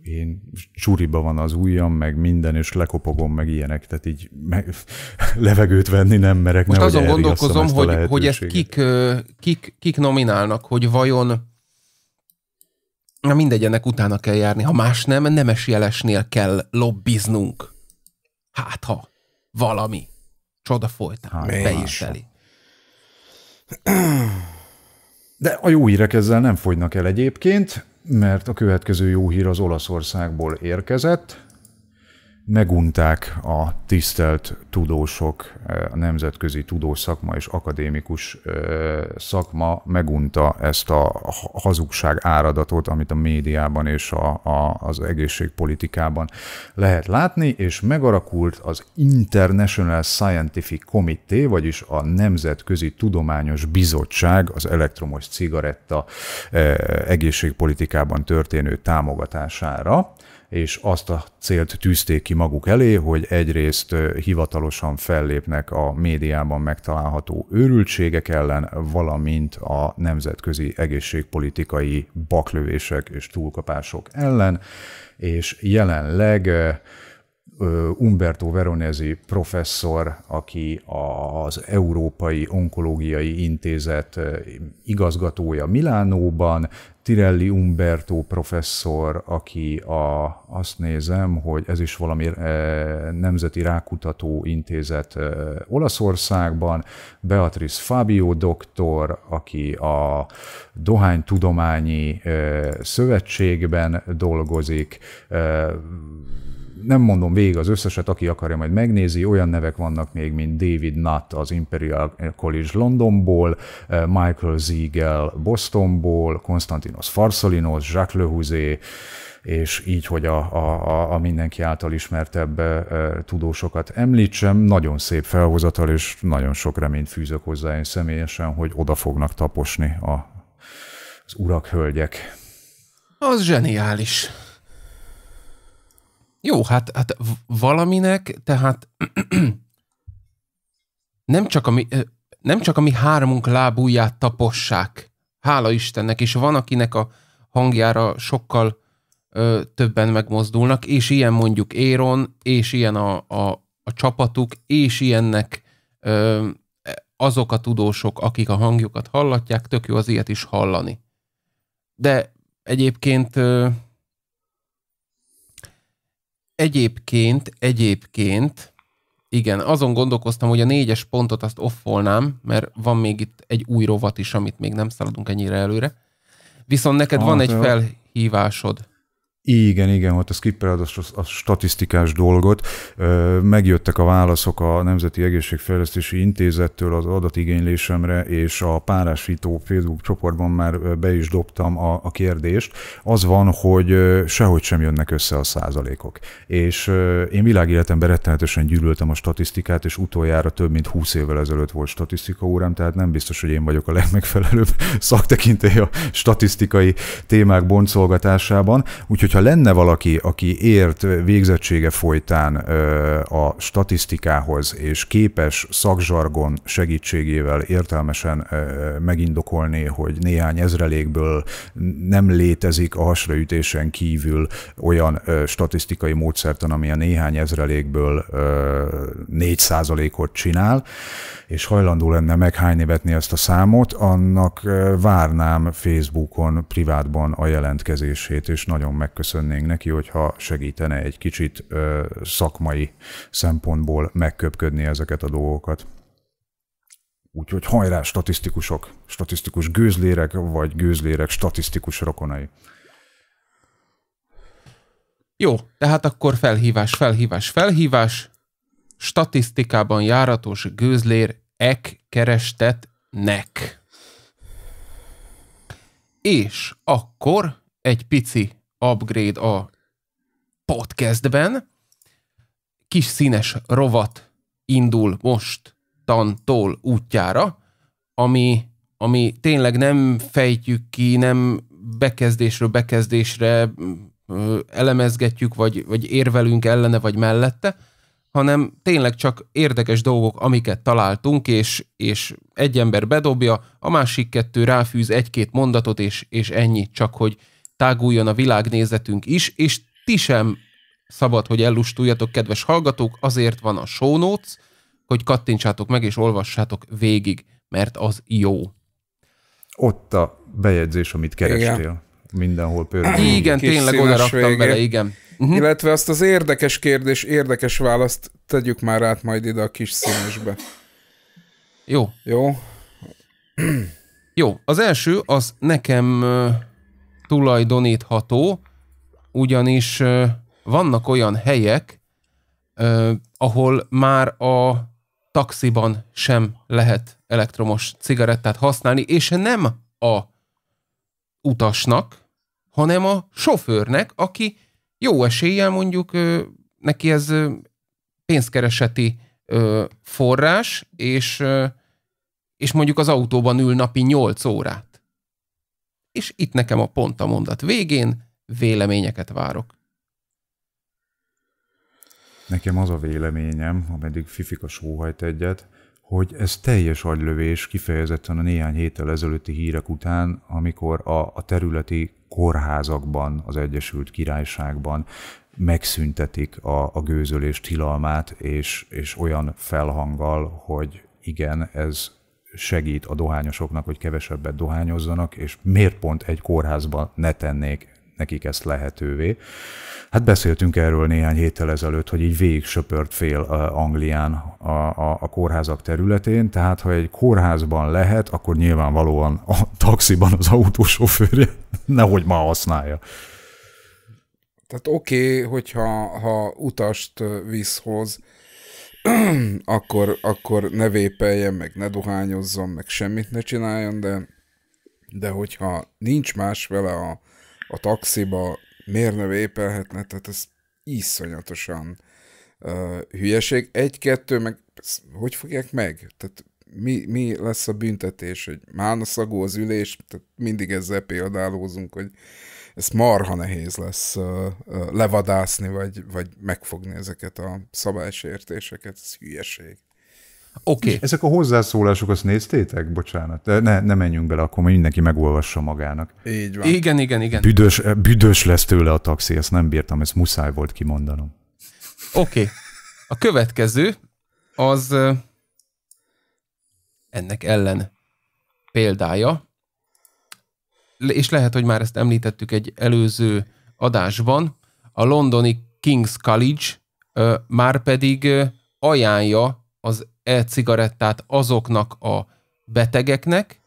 én csúriba van az ujjam, meg minden, és lekopogom, meg ilyenek, tehát így me- levegőt venni nem merek. Most azon gondolkozom, ezt hogy, hogy ezt kik, kik, kik nominálnak, hogy vajon Na mindegy, ennek utána kell járni. Ha más nem, nemes jelesnél kell lobbiznunk. Hát ha valami csoda folytán hát, beírteli. De a jó írek ezzel nem fogynak el egyébként mert a következő jó hír az Olaszországból érkezett megunták a tisztelt tudósok, eh, a nemzetközi tudós szakma és akadémikus eh, szakma megunta ezt a hazugság áradatot, amit a médiában és a, a, az egészségpolitikában lehet látni, és megarakult az International Scientific Committee, vagyis a Nemzetközi Tudományos Bizottság az elektromos cigaretta eh, egészségpolitikában történő támogatására és azt a célt tűzték ki maguk elé, hogy egyrészt hivatalosan fellépnek a médiában megtalálható őrültségek ellen, valamint a nemzetközi egészségpolitikai baklövések és túlkapások ellen, és jelenleg Umberto Veronezi professzor, aki az Európai Onkológiai Intézet igazgatója Milánóban, Tirelli Umberto professzor, aki a, azt nézem, hogy ez is valami e, Nemzeti Rákutató Intézet e, Olaszországban, Beatrice Fabio doktor, aki a Dohánytudományi e, Szövetségben dolgozik, e, nem mondom végig az összeset, aki akarja, majd megnézi. Olyan nevek vannak még, mint David Nutt az Imperial College Londonból, eh, Michael Ziegel Bostonból, Konstantinos Farsalinos, Jacques Lehuzé, és így, hogy a, a, a mindenki által ismertebb eh, tudósokat említsem. Nagyon szép felhozatal, és nagyon sok reményt fűzök hozzá én személyesen, hogy oda fognak taposni a, az urak, hölgyek. Az zseniális. Jó, hát, hát valaminek, tehát nem csak, a mi, nem csak a mi hármunk lábúját tapossák, hála Istennek, és van, akinek a hangjára sokkal ö, többen megmozdulnak, és ilyen mondjuk Éron, és ilyen a, a, a csapatuk, és ilyennek ö, azok a tudósok, akik a hangjukat hallatják, tök jó az ilyet is hallani. De egyébként ö, egyébként, egyébként, igen, azon gondolkoztam, hogy a négyes pontot azt offolnám, mert van még itt egy új rovat is, amit még nem szaladunk ennyire előre. Viszont neked ah, van egy felhívásod. Igen, igen, ott hát a skippered a, a statisztikás dolgot. Megjöttek a válaszok a Nemzeti Egészségfejlesztési Intézettől az adatigénylésemre, és a párásító Facebook csoportban már be is dobtam a, a kérdést. Az van, hogy sehogy sem jönnek össze a százalékok. És én világéletemben rettenetesen gyűlöltem a statisztikát, és utoljára több mint 20 évvel ezelőtt volt statisztika órám, tehát nem biztos, hogy én vagyok a legmegfelelőbb szaktekintély a statisztikai témák boncolgatásában. Úgyhogy hogyha lenne valaki, aki ért végzettsége folytán a statisztikához, és képes szakzsargon segítségével értelmesen megindokolni, hogy néhány ezrelékből nem létezik a hasraütésen kívül olyan statisztikai módszertan, ami a néhány ezrelékből 4 ot csinál, és hajlandó lenne meghányni vetni ezt a számot, annak várnám Facebookon privátban a jelentkezését, és nagyon megköszönöm megköszönnénk neki, hogyha segítene egy kicsit szakmai szempontból megköpködni ezeket a dolgokat. Úgyhogy hajrá, statisztikusok, statisztikus gőzlérek, vagy gőzlérek statisztikus rokonai. Jó, tehát akkor felhívás, felhívás, felhívás. Statisztikában járatos gőzlér ek kerestet nek. És akkor egy pici upgrade a podcastben. Kis színes rovat indul most tantól útjára, ami, ami tényleg nem fejtjük ki, nem bekezdésről bekezdésre elemezgetjük, vagy, vagy érvelünk ellene, vagy mellette, hanem tényleg csak érdekes dolgok, amiket találtunk, és, és egy ember bedobja, a másik kettő ráfűz egy-két mondatot, és, és ennyi, csak hogy táguljon a világnézetünk is, és ti sem szabad, hogy ellustuljatok, kedves hallgatók, azért van a show notes, hogy kattintsátok meg és olvassátok végig, mert az jó. Ott a bejegyzés, amit kerestél. Igen. Mindenhol például. Igen, tényleg oda raktam vége. bele, igen. Uh-huh. Illetve azt az érdekes kérdés, érdekes választ tegyük már át majd ide a kis színesbe. Jó. Jó. Jó, az első, az nekem tulajdonítható, ugyanis vannak olyan helyek, ahol már a taxiban sem lehet elektromos cigarettát használni, és nem a utasnak, hanem a sofőrnek, aki jó eséllyel mondjuk neki ez pénzkereseti forrás, és, és mondjuk az autóban ül napi 8 órát és itt nekem a pont a mondat végén véleményeket várok. Nekem az a véleményem, ameddig Fifika sóhajt egyet, hogy ez teljes agylövés kifejezetten a néhány héttel ezelőtti hírek után, amikor a, a területi kórházakban, az Egyesült Királyságban megszüntetik a, a gőzölés tilalmát, és, és olyan felhanggal, hogy igen, ez segít a dohányosoknak, hogy kevesebbet dohányozzanak, és miért pont egy kórházban ne tennék nekik ezt lehetővé. Hát beszéltünk erről néhány héttel ezelőtt, hogy így végig söpört fél Anglián a, a, a kórházak területén, tehát ha egy kórházban lehet, akkor nyilvánvalóan a taxiban az autósofőrje nehogy ma használja. Tehát oké, okay, hogyha ha utast visz hoz, akkor, akkor ne vépeljen, meg ne dohányozzon, meg semmit ne csináljon, de, de hogyha nincs más vele a, a taxiba, miért ne vépelhetne? Tehát ez iszonyatosan uh, hülyeség. Egy-kettő, meg hogy fogják meg? Tehát mi, mi lesz a büntetés, hogy szagú az ülés, tehát mindig ezzel példálózunk, hogy ez marha nehéz lesz levadászni, vagy, vagy megfogni ezeket a szabálysértéseket, ez hülyeség. Oké. Okay. Ezek a hozzászólások, azt néztétek? Bocsánat. Ne, ne menjünk bele, akkor mindenki megolvassa magának. Így van. Igen, igen, igen. Büdös, eh, büdös lesz tőle a taxi, ezt nem bírtam, ezt muszáj volt kimondanom. Oké. Okay. A következő az ennek ellen példája, és lehet, hogy már ezt említettük egy előző adásban, a londoni King's College ö, már pedig ö, ajánlja az e-cigarettát azoknak a betegeknek,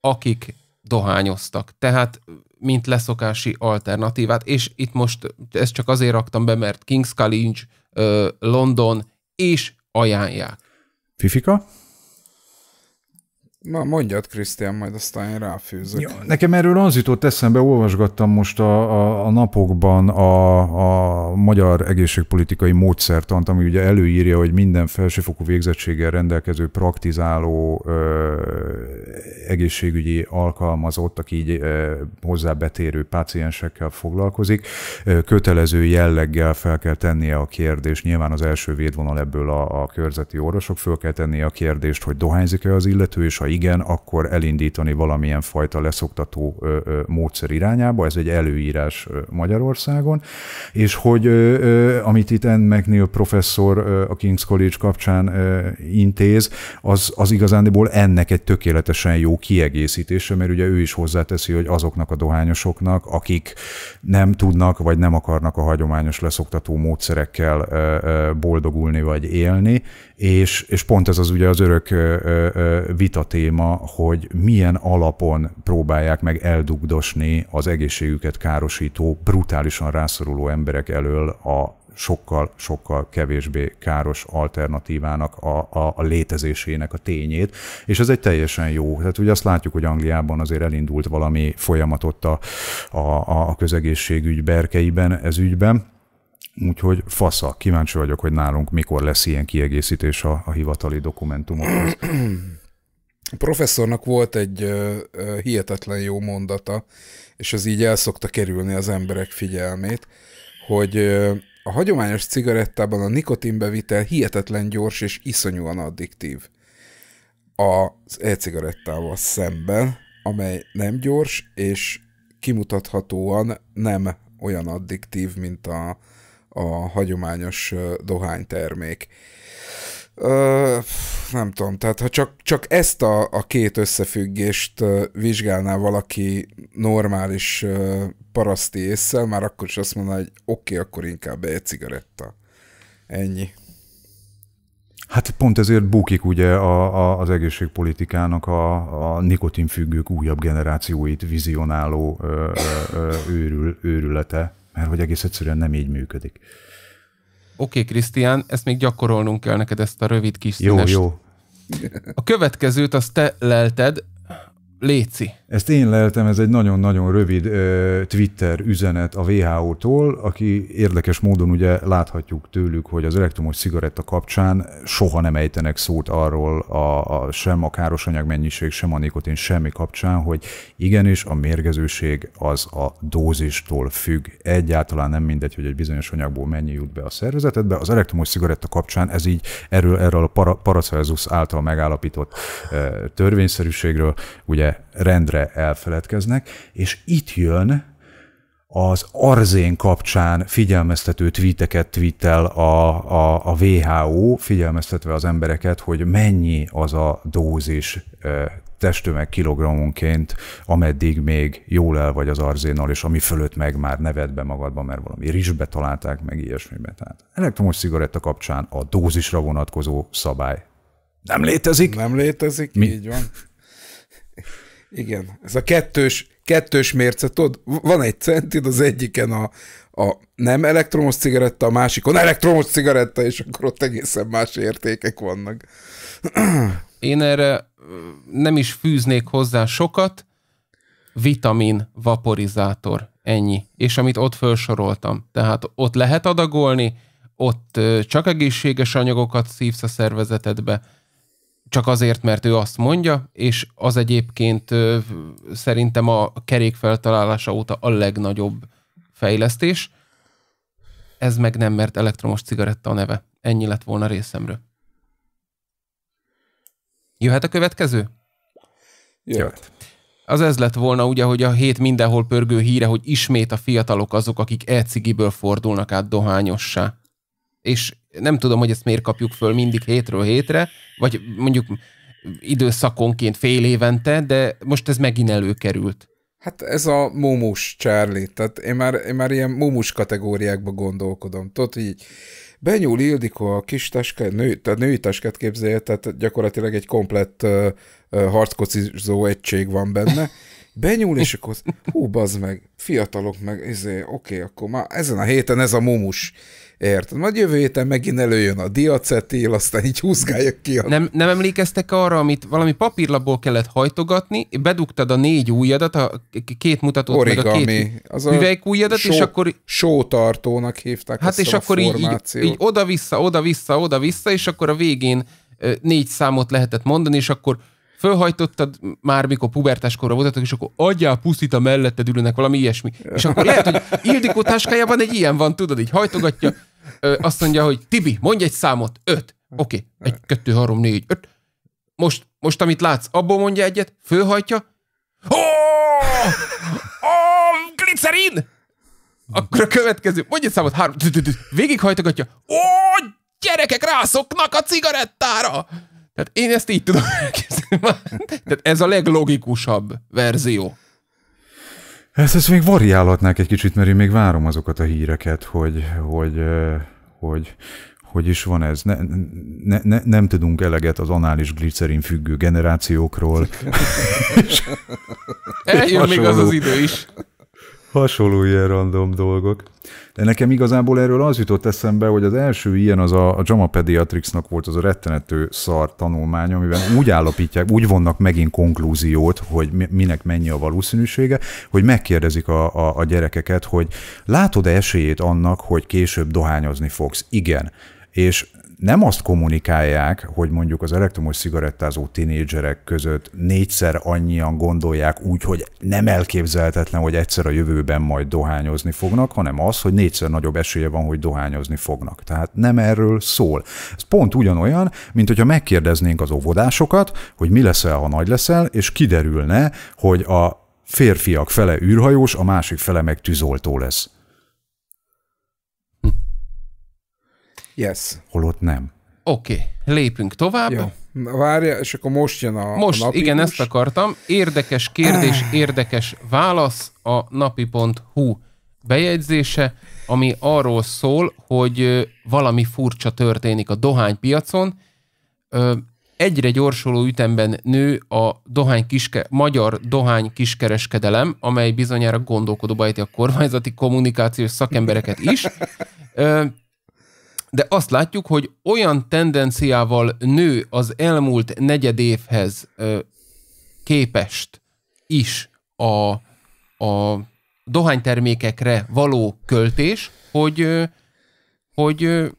akik dohányoztak. Tehát, mint leszokási alternatívát, és itt most ezt csak azért raktam be, mert King's College, ö, London, és ajánlják. Fifika? Na, mondjad, Krisztián, majd aztán én ráfűzök. Ja, nekem erről az jutott eszembe, olvasgattam most a, a, a napokban a, a magyar egészségpolitikai módszertant, ami ugye előírja, hogy minden felsőfokú végzettséggel rendelkező praktizáló ö, egészségügyi alkalmazott, aki így ö, hozzábetérő páciensekkel foglalkozik, ö, kötelező jelleggel fel kell tennie a kérdést. Nyilván az első védvonal ebből a, a körzeti orvosok föl kell tennie a kérdést, hogy dohányzik-e az illető, és ha igen, akkor elindítani valamilyen fajta leszoktató módszer irányába, ez egy előírás Magyarországon, és hogy amit itt Ann McNeil professzor a King's College kapcsán intéz, az, az igazándiból ennek egy tökéletesen jó kiegészítése, mert ugye ő is hozzáteszi, hogy azoknak a dohányosoknak, akik nem tudnak vagy nem akarnak a hagyományos leszoktató módszerekkel boldogulni vagy élni, és, és pont ez az ugye az örök vita téma, hogy milyen alapon próbálják meg eldugdosni az egészségüket károsító, brutálisan rászoruló emberek elől a sokkal-sokkal kevésbé káros alternatívának a, a, a létezésének a tényét, és ez egy teljesen jó. Tehát ugye azt látjuk, hogy Angliában azért elindult valami folyamatot a, a, a közegészségügy berkeiben ez ügyben, Úgyhogy fasza, kíváncsi vagyok, hogy nálunk mikor lesz ilyen kiegészítés a, a hivatali dokumentumokhoz. A professzornak volt egy ö, ö, hihetetlen jó mondata, és az így el szokta kerülni az emberek figyelmét, hogy ö, a hagyományos cigarettában a nikotinbevitel hihetetlen gyors és iszonyúan addiktív. Az e-cigarettával szemben, amely nem gyors, és kimutathatóan nem olyan addiktív, mint a, a hagyományos dohánytermék. nem tudom, tehát ha csak, csak ezt a, a két összefüggést vizsgálná valaki normális paraszti észre, már akkor is azt mondaná, hogy oké, okay, akkor inkább egy cigaretta. Ennyi. Hát pont ezért bukik ugye a, a, az egészségpolitikának a, a nikotinfüggők újabb generációit vizionáló ö, ö, ö, őrül, őrülete mert hogy egész egyszerűen nem így működik. Oké, okay, Krisztián, ezt még gyakorolnunk kell neked, ezt a rövid kis színest. Jó, jó. A következőt azt te lelted, Léci. Ezt én leltem, ez egy nagyon-nagyon rövid Twitter üzenet a WHO-tól, aki érdekes módon ugye láthatjuk tőlük, hogy az elektromos cigaretta kapcsán soha nem ejtenek szót arról a, a sem a károsanyag mennyiség, sem a nikotin, semmi kapcsán, hogy igenis a mérgezőség az a dózistól függ. Egyáltalán nem mindegy, hogy egy bizonyos anyagból mennyi jut be a szervezetedbe. Az elektromos cigaretta kapcsán ez így erről, erről a para, Paracelsus által megállapított törvényszerűségről ugye ugye rendre elfeledkeznek, és itt jön az arzén kapcsán figyelmeztető tweeteket tweetel a, a, a WHO, figyelmeztetve az embereket, hogy mennyi az a dózis testtömeg kilogrammonként, ameddig még jól el vagy az arzénnal, és ami fölött meg már nevet be magadba, mert valami rizsbe találták, meg ilyesmibe. Tehát elektromos cigaretta kapcsán a dózisra vonatkozó szabály nem létezik. Nem létezik, Mi? így van. Igen, ez a kettős, kettős mérce, tudod, van egy centid, az egyiken a, a nem elektromos cigaretta, a másikon elektromos cigaretta, és akkor ott egészen más értékek vannak. Én erre nem is fűznék hozzá sokat, vitamin vaporizátor, ennyi. És amit ott felsoroltam. Tehát ott lehet adagolni, ott csak egészséges anyagokat szívsz a szervezetedbe, csak azért, mert ő azt mondja, és az egyébként ö, szerintem a kerék feltalálása óta a legnagyobb fejlesztés. Ez meg nem, mert elektromos cigaretta a neve. Ennyi lett volna részemről. Jöhet a következő? Jöhet. Az ez lett volna ugye, hogy a hét mindenhol pörgő híre, hogy ismét a fiatalok azok, akik e fordulnak át dohányossá. És nem tudom, hogy ezt miért kapjuk föl mindig hétről hétre, vagy mondjuk időszakonként fél évente, de most ez megint előkerült. Hát ez a mómus Charlie, tehát én már, én már ilyen mómus kategóriákba gondolkodom. Tudod, így benyúl Ildikó a kis taskát, nő, tehát női taskát képzelje, tehát gyakorlatilag egy komplett uh, uh, harckocizó egység van benne, benyúl, és akkor hú, bazd meg, fiatalok meg, izé, oké, okay, akkor már ezen a héten ez a mumus. Érted? Majd jövő héten megint előjön a diacetil, aztán így húzgálják ki. A... Nem, nem emlékeztek arra, amit valami papírlapból kellett hajtogatni, bedugtad a négy ujjadat, a két mutatót, Origami. meg a két az üvegujjadat, só, és akkor... Sótartónak hívták Hát és akkor így, így, így oda-vissza, oda-vissza, oda-vissza, és akkor a végén négy számot lehetett mondani, és akkor fölhajtottad már, mikor pubertás korra voltatok, és akkor adjál pusztit a melletted ülőnek, valami ilyesmi. És akkor lehet, hogy Ildikó táskájában egy ilyen van, tudod, így hajtogatja, ö, azt mondja, hogy Tibi, mondj egy számot, öt. Oké, okay, egy, kettő, három, négy, öt. Most, most, amit látsz, abból mondja egyet, fölhajtja. Ó! Oh, Glicerin! Akkor a következő, mondj egy számot, három, végighajtogatja. Ó! Gyerekek rászoknak a cigarettára! Tehát én ezt így tudom elképzelni. Tehát ez a leglogikusabb verzió. Ezt, ezt még variálhatnák egy kicsit, mert én még várom azokat a híreket, hogy, hogy, hogy, hogy is van ez. Ne, ne, ne, nem tudunk eleget az anális glicerin függő generációkról. Eljön még az az idő is. Hasonló ilyen random dolgok. De nekem igazából erről az jutott eszembe, hogy az első ilyen az a, a JAMA Pediatrixnak volt az a rettenető szar tanulmány, amiben úgy állapítják, úgy vonnak megint konklúziót, hogy minek mennyi a valószínűsége, hogy megkérdezik a, a, a gyerekeket, hogy látod-e esélyét annak, hogy később dohányozni fogsz? Igen. És nem azt kommunikálják, hogy mondjuk az elektromos cigarettázó tinédzserek között négyszer annyian gondolják úgy, hogy nem elképzelhetetlen, hogy egyszer a jövőben majd dohányozni fognak, hanem az, hogy négyszer nagyobb esélye van, hogy dohányozni fognak. Tehát nem erről szól. Ez pont ugyanolyan, mint hogyha megkérdeznénk az óvodásokat, hogy mi leszel, ha nagy leszel, és kiderülne, hogy a férfiak fele űrhajós, a másik fele meg tűzoltó lesz. Yes. Holott nem. Oké, okay. lépünk tovább. Jó. Na, várja, és akkor most jön a Most, a igen, ezt akartam. Érdekes kérdés, ah. érdekes válasz a napi.hu bejegyzése, ami arról szól, hogy valami furcsa történik a dohánypiacon. Egyre gyorsuló ütemben nő a dohány kiske, magyar dohány kiskereskedelem, amely bizonyára gondolkodó bajti a kormányzati kommunikációs szakembereket is de azt látjuk, hogy olyan tendenciával nő az elmúlt negyed évhez képest is a, a dohánytermékekre való költés, hogy, hogy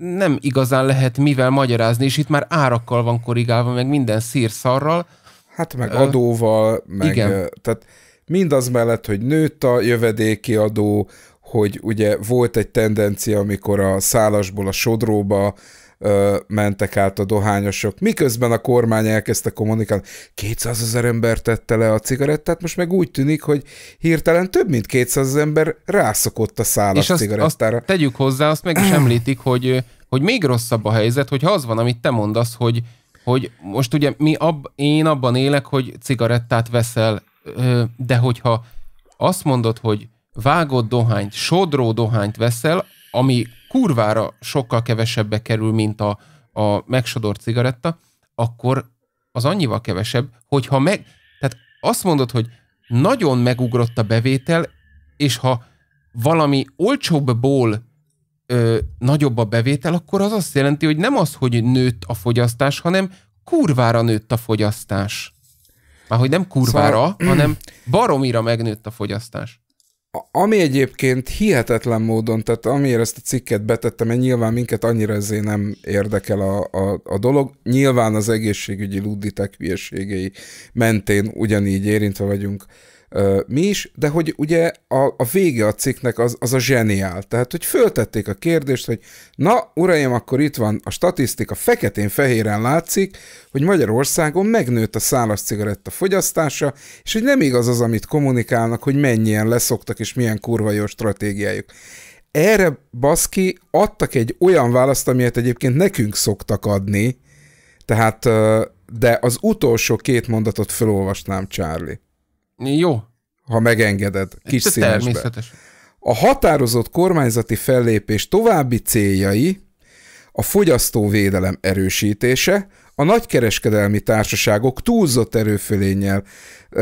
nem igazán lehet mivel magyarázni, és itt már árakkal van korrigálva, meg minden szírszarral. Hát meg adóval, meg igen. tehát mindaz mellett, hogy nőtt a jövedéki adó, hogy ugye volt egy tendencia, amikor a szálasból a sodróba ö, mentek át a dohányosok, miközben a kormány elkezdte kommunikálni. 200 ezer ember tette le a cigarettát, most meg úgy tűnik, hogy hirtelen több mint 200 ezer ember rászokott a szálas És cigarettára. Azt tegyük hozzá, azt meg is említik, hogy, hogy még rosszabb a helyzet, hogy az van, amit te mondasz, hogy, hogy most ugye mi ab, én abban élek, hogy cigarettát veszel, de hogyha azt mondod, hogy vágott dohányt, sodró dohányt veszel, ami kurvára sokkal kevesebbe kerül, mint a, a megsodort cigaretta, akkor az annyival kevesebb, hogyha meg... Tehát azt mondod, hogy nagyon megugrott a bevétel, és ha valami olcsóbbból ö, nagyobb a bevétel, akkor az azt jelenti, hogy nem az, hogy nőtt a fogyasztás, hanem kurvára nőtt a fogyasztás. Már hogy nem kurvára, szóval... hanem baromira megnőtt a fogyasztás. Ami egyébként hihetetlen módon, tehát amiért ezt a cikket betettem, mert nyilván minket annyira ezért nem érdekel a, a, a dolog. Nyilván az egészségügyi luditek hülyeségei mentén ugyanígy érintve vagyunk mi is, de hogy ugye a, a vége a cikknek az, az a zseniál. Tehát, hogy föltették a kérdést, hogy na, uraim, akkor itt van a statisztika, feketén-fehéren látszik, hogy Magyarországon megnőtt a szálas cigaretta fogyasztása, és hogy nem igaz az, amit kommunikálnak, hogy mennyien leszoktak, és milyen kurva jó stratégiájuk. Erre baszki adtak egy olyan választ, amilyet egyébként nekünk szoktak adni, tehát, de az utolsó két mondatot felolvasnám, Charlie. Jó. Ha megengeded, kis Természetes. A határozott kormányzati fellépés további céljai a fogyasztóvédelem erősítése, a nagykereskedelmi társaságok túlzott erőfölénnyel,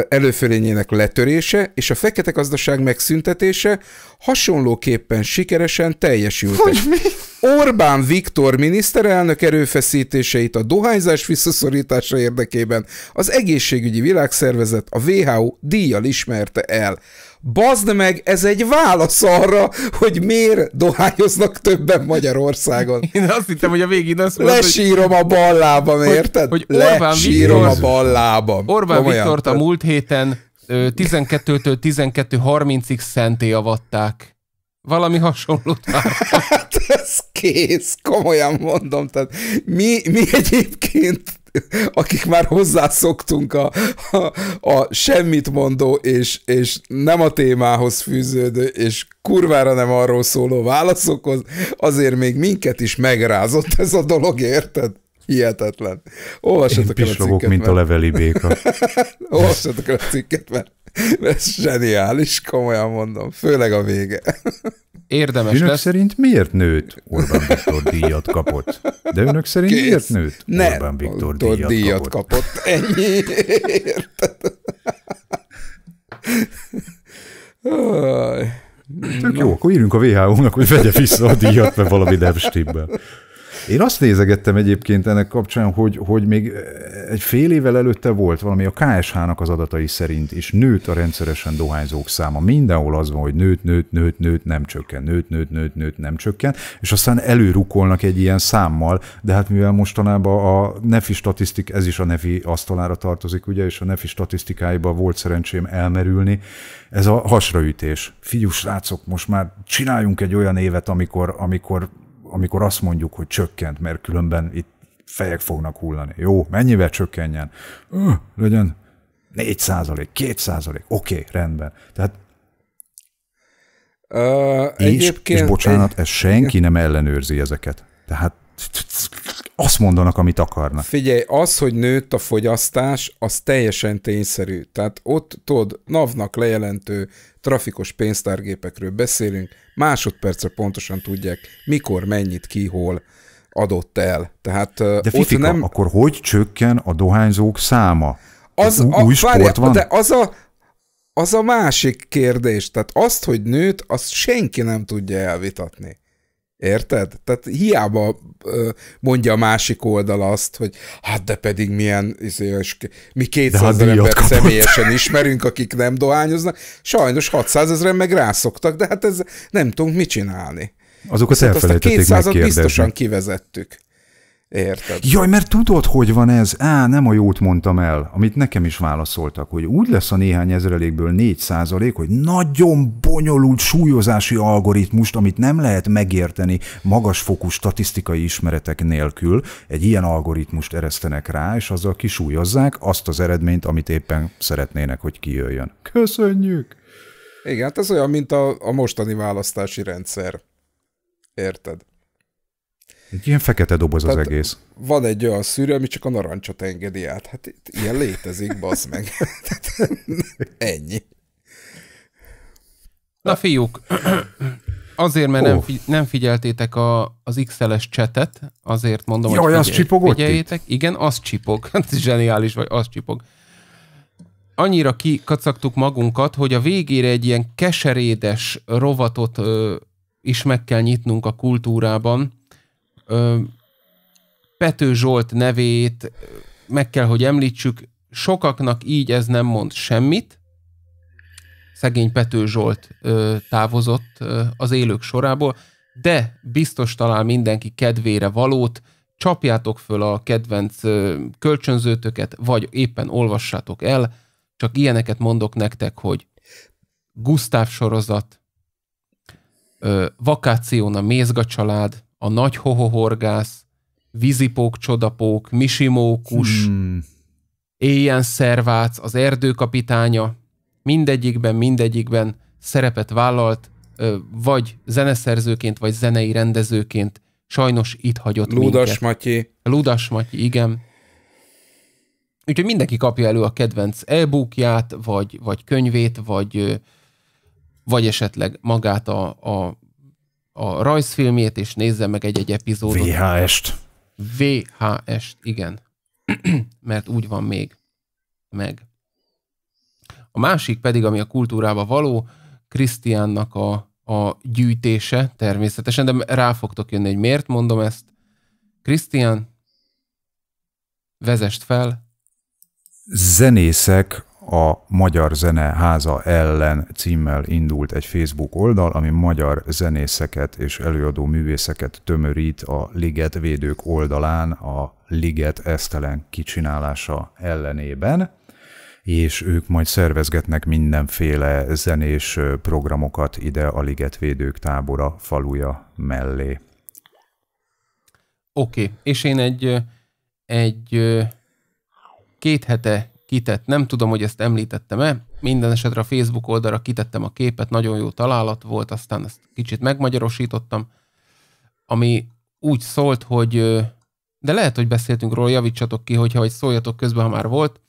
előfölényének eh, letörése és a fekete gazdaság megszüntetése hasonlóképpen sikeresen teljesültek. Hogy mi? Orbán Viktor miniszterelnök erőfeszítéseit a dohányzás visszaszorítása érdekében az egészségügyi világszervezet, a WHO díjjal ismerte el. Bazd meg, ez egy válasz arra, hogy miért dohányoznak többen Magyarországon. Én azt hittem, hogy a végén azt mondod, Lesírom a ballában, érted? Hogy, hogy Orbán Lesírom Viktor, a ballában. Orbán Komolyan. Viktort a múlt héten 12-től 12.30-ig szenté avatták. Valami hasonlót Hát ez kész, komolyan mondom. Tehát mi, mi egyébként akik már hozzászoktunk a, a, a semmit mondó és, és nem a témához fűződő, és kurvára nem arról szóló válaszokhoz, azért még minket is megrázott ez a dolog, érted? Hihetetlen. Olvassatok Én el a cikket, mint mert... a leveli béka. Olvassatok el a cikket, mert Ez zseniális, komolyan mondom, főleg a vége. Érdemes önök lesz. szerint miért nőtt Orbán Viktor díjat kapott? De önök szerint Kész. miért nőtt ne, Orbán Viktor díjat, díjat kapott? kapott. Ennyi, Tök jó, akkor írjunk a WHO-nak, hogy vegye vissza a díjat, mert valami nem stimmel. Én azt nézegettem egyébként ennek kapcsán, hogy, hogy még egy fél évvel előtte volt valami a KSH-nak az adatai szerint is nőtt a rendszeresen dohányzók száma. Mindenhol az van, hogy nőtt, nőtt, nőtt, nőtt, nem csökken, nőtt, nőtt, nőtt, nőtt, nem csökken, és aztán előrukolnak egy ilyen számmal, de hát mivel mostanában a nefi statisztik, ez is a nefi asztalára tartozik, ugye, és a nefi statisztikáiba volt szerencsém elmerülni, ez a hasraütés. Figyus, srácok, most már csináljunk egy olyan évet, amikor, amikor amikor azt mondjuk, hogy csökkent, mert különben itt fejek fognak hullani. Jó, mennyivel csökkenjen? Öh, legyen 4 százalék, 2 százalék, oké, okay, rendben. Tehát Uh, és, és bocsánat, egy... ez senki nem ellenőrzi ezeket. Tehát azt mondanak, amit akarnak. Figyelj, az, hogy nőtt a fogyasztás, az teljesen tényszerű. Tehát ott, tudod, NAV-nak lejelentő trafikos pénztárgépekről beszélünk, másodpercre pontosan tudják, mikor, mennyit, ki, hol adott el. Tehát De fifika, ott nem... akkor hogy csökken a dohányzók száma? Az a, új sport várja, van? De az a, az a másik kérdés. Tehát azt, hogy nőtt, azt senki nem tudja elvitatni. Érted? Tehát hiába mondja a másik oldal azt, hogy hát de pedig milyen, izé, és mi 200 hát ezer embert kapott. személyesen ismerünk, akik nem dohányoznak, sajnos 600 ezeren meg rászoktak, de hát ez nem tudunk mit csinálni. Azok hát elfelejtették azt a 200 biztosan kivezettük. Érted? Jaj, mert tudod, hogy van ez? Á, nem a jót mondtam el, amit nekem is válaszoltak, hogy úgy lesz a néhány ezrelékből 4 százalék, hogy nagyon bonyolult súlyozási algoritmust, amit nem lehet megérteni magasfokú statisztikai ismeretek nélkül, egy ilyen algoritmust eresztenek rá, és azzal kisúlyozzák azt az eredményt, amit éppen szeretnének, hogy kijöjjön. Köszönjük! Igen, hát ez olyan, mint a, a mostani választási rendszer. Érted? Egy ilyen fekete doboz Tehát az egész. Van egy olyan szűrő, ami csak a narancsot engedi át. Hát itt ilyen létezik, bazd meg. Ennyi. Na fiúk, azért, mert oh. nem, figy- nem figyeltétek a, az XLS csetet, azért mondom, Jaj, hogy figyelj, az csipogott figyeljétek. Itt? Igen, az csipog. Hát, zseniális vagy, az csipog. Annyira kikacagtuk magunkat, hogy a végére egy ilyen keserédes rovatot ö, is meg kell nyitnunk a kultúrában, Pető Zsolt nevét meg kell, hogy említsük. Sokaknak így ez nem mond semmit. Szegény Pető Zsolt távozott az élők sorából, de biztos talál mindenki kedvére valót, csapjátok föl a kedvenc kölcsönzőtöket, vagy éppen olvassátok el, csak ilyeneket mondok nektek, hogy Gusztáv sorozat, Vakáción a Mézga család, a nagy hohohorgász, vízipók, csodapók, misimókus, hmm. éjjel szervác, az erdőkapitánya, mindegyikben, mindegyikben szerepet vállalt, vagy zeneszerzőként, vagy zenei rendezőként, sajnos itt hagyott Ludas minket. Matyi. Ludas Matyi, igen. Úgyhogy mindenki kapja elő a kedvenc e-bookját, vagy, vagy könyvét, vagy, vagy esetleg magát a, a a rajzfilmjét, és nézze meg egy-egy epizódot. VHS-t. VHS-t, igen. Mert úgy van még meg. A másik pedig, ami a kultúrába való, Krisztiánnak a, a gyűjtése természetesen, de rá fogtok jönni, hogy miért mondom ezt. Krisztián, vezest fel. Zenészek a Magyar Zene Háza ellen címmel indult egy Facebook oldal, ami magyar zenészeket és előadó művészeket tömörít a Liget Védők oldalán a liget esztelen kicsinálása ellenében és ők majd szervezgetnek mindenféle zenés programokat ide a Ligetvédők tábora faluja mellé. Oké, okay. és én egy, egy két hete kitett. Nem tudom, hogy ezt említettem-e. Minden esetre a Facebook oldalra kitettem a képet, nagyon jó találat volt, aztán ezt kicsit megmagyarosítottam, ami úgy szólt, hogy de lehet, hogy beszéltünk róla, javítsatok ki, hogyha vagy szóljatok közben, ha már volt.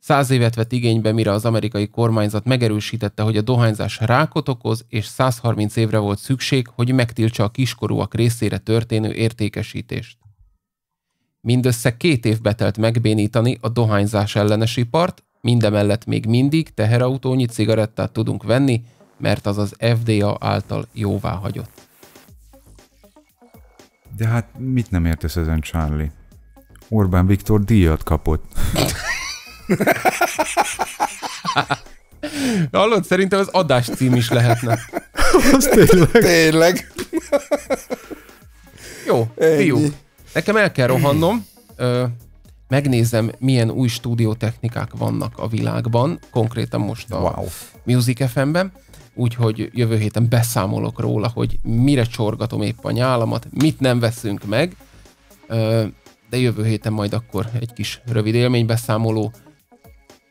Száz évet vett igénybe, mire az amerikai kormányzat megerősítette, hogy a dohányzás rákot okoz, és 130 évre volt szükség, hogy megtiltsa a kiskorúak részére történő értékesítést. Mindössze két év betelt megbénítani a dohányzás ellenes ipart, mindemellett még mindig teherautónyi cigarettát tudunk venni, mert az az FDA által jóvá hagyott. De hát mit nem értesz ezen, Charlie? Orbán Viktor díjat kapott. Hallod, szerintem az adás cím is lehetne. Az tényleg. tényleg. Jó, fiúk. Nekem el kell rohannom, ö, megnézem, milyen új stúdiótechnikák vannak a világban, konkrétan most a wow. Music FM-ben, úgyhogy jövő héten beszámolok róla, hogy mire csorgatom épp a nyálamat, mit nem veszünk meg, ö, de jövő héten majd akkor egy kis rövid élménybeszámoló,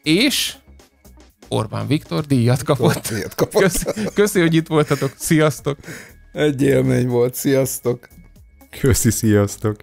és Orbán Viktor díjat kapott. Díjat kapott. Köszi, köszi, hogy itt voltatok. Sziasztok! Egy élmény volt. Sziasztok! Köszi, sziasztok!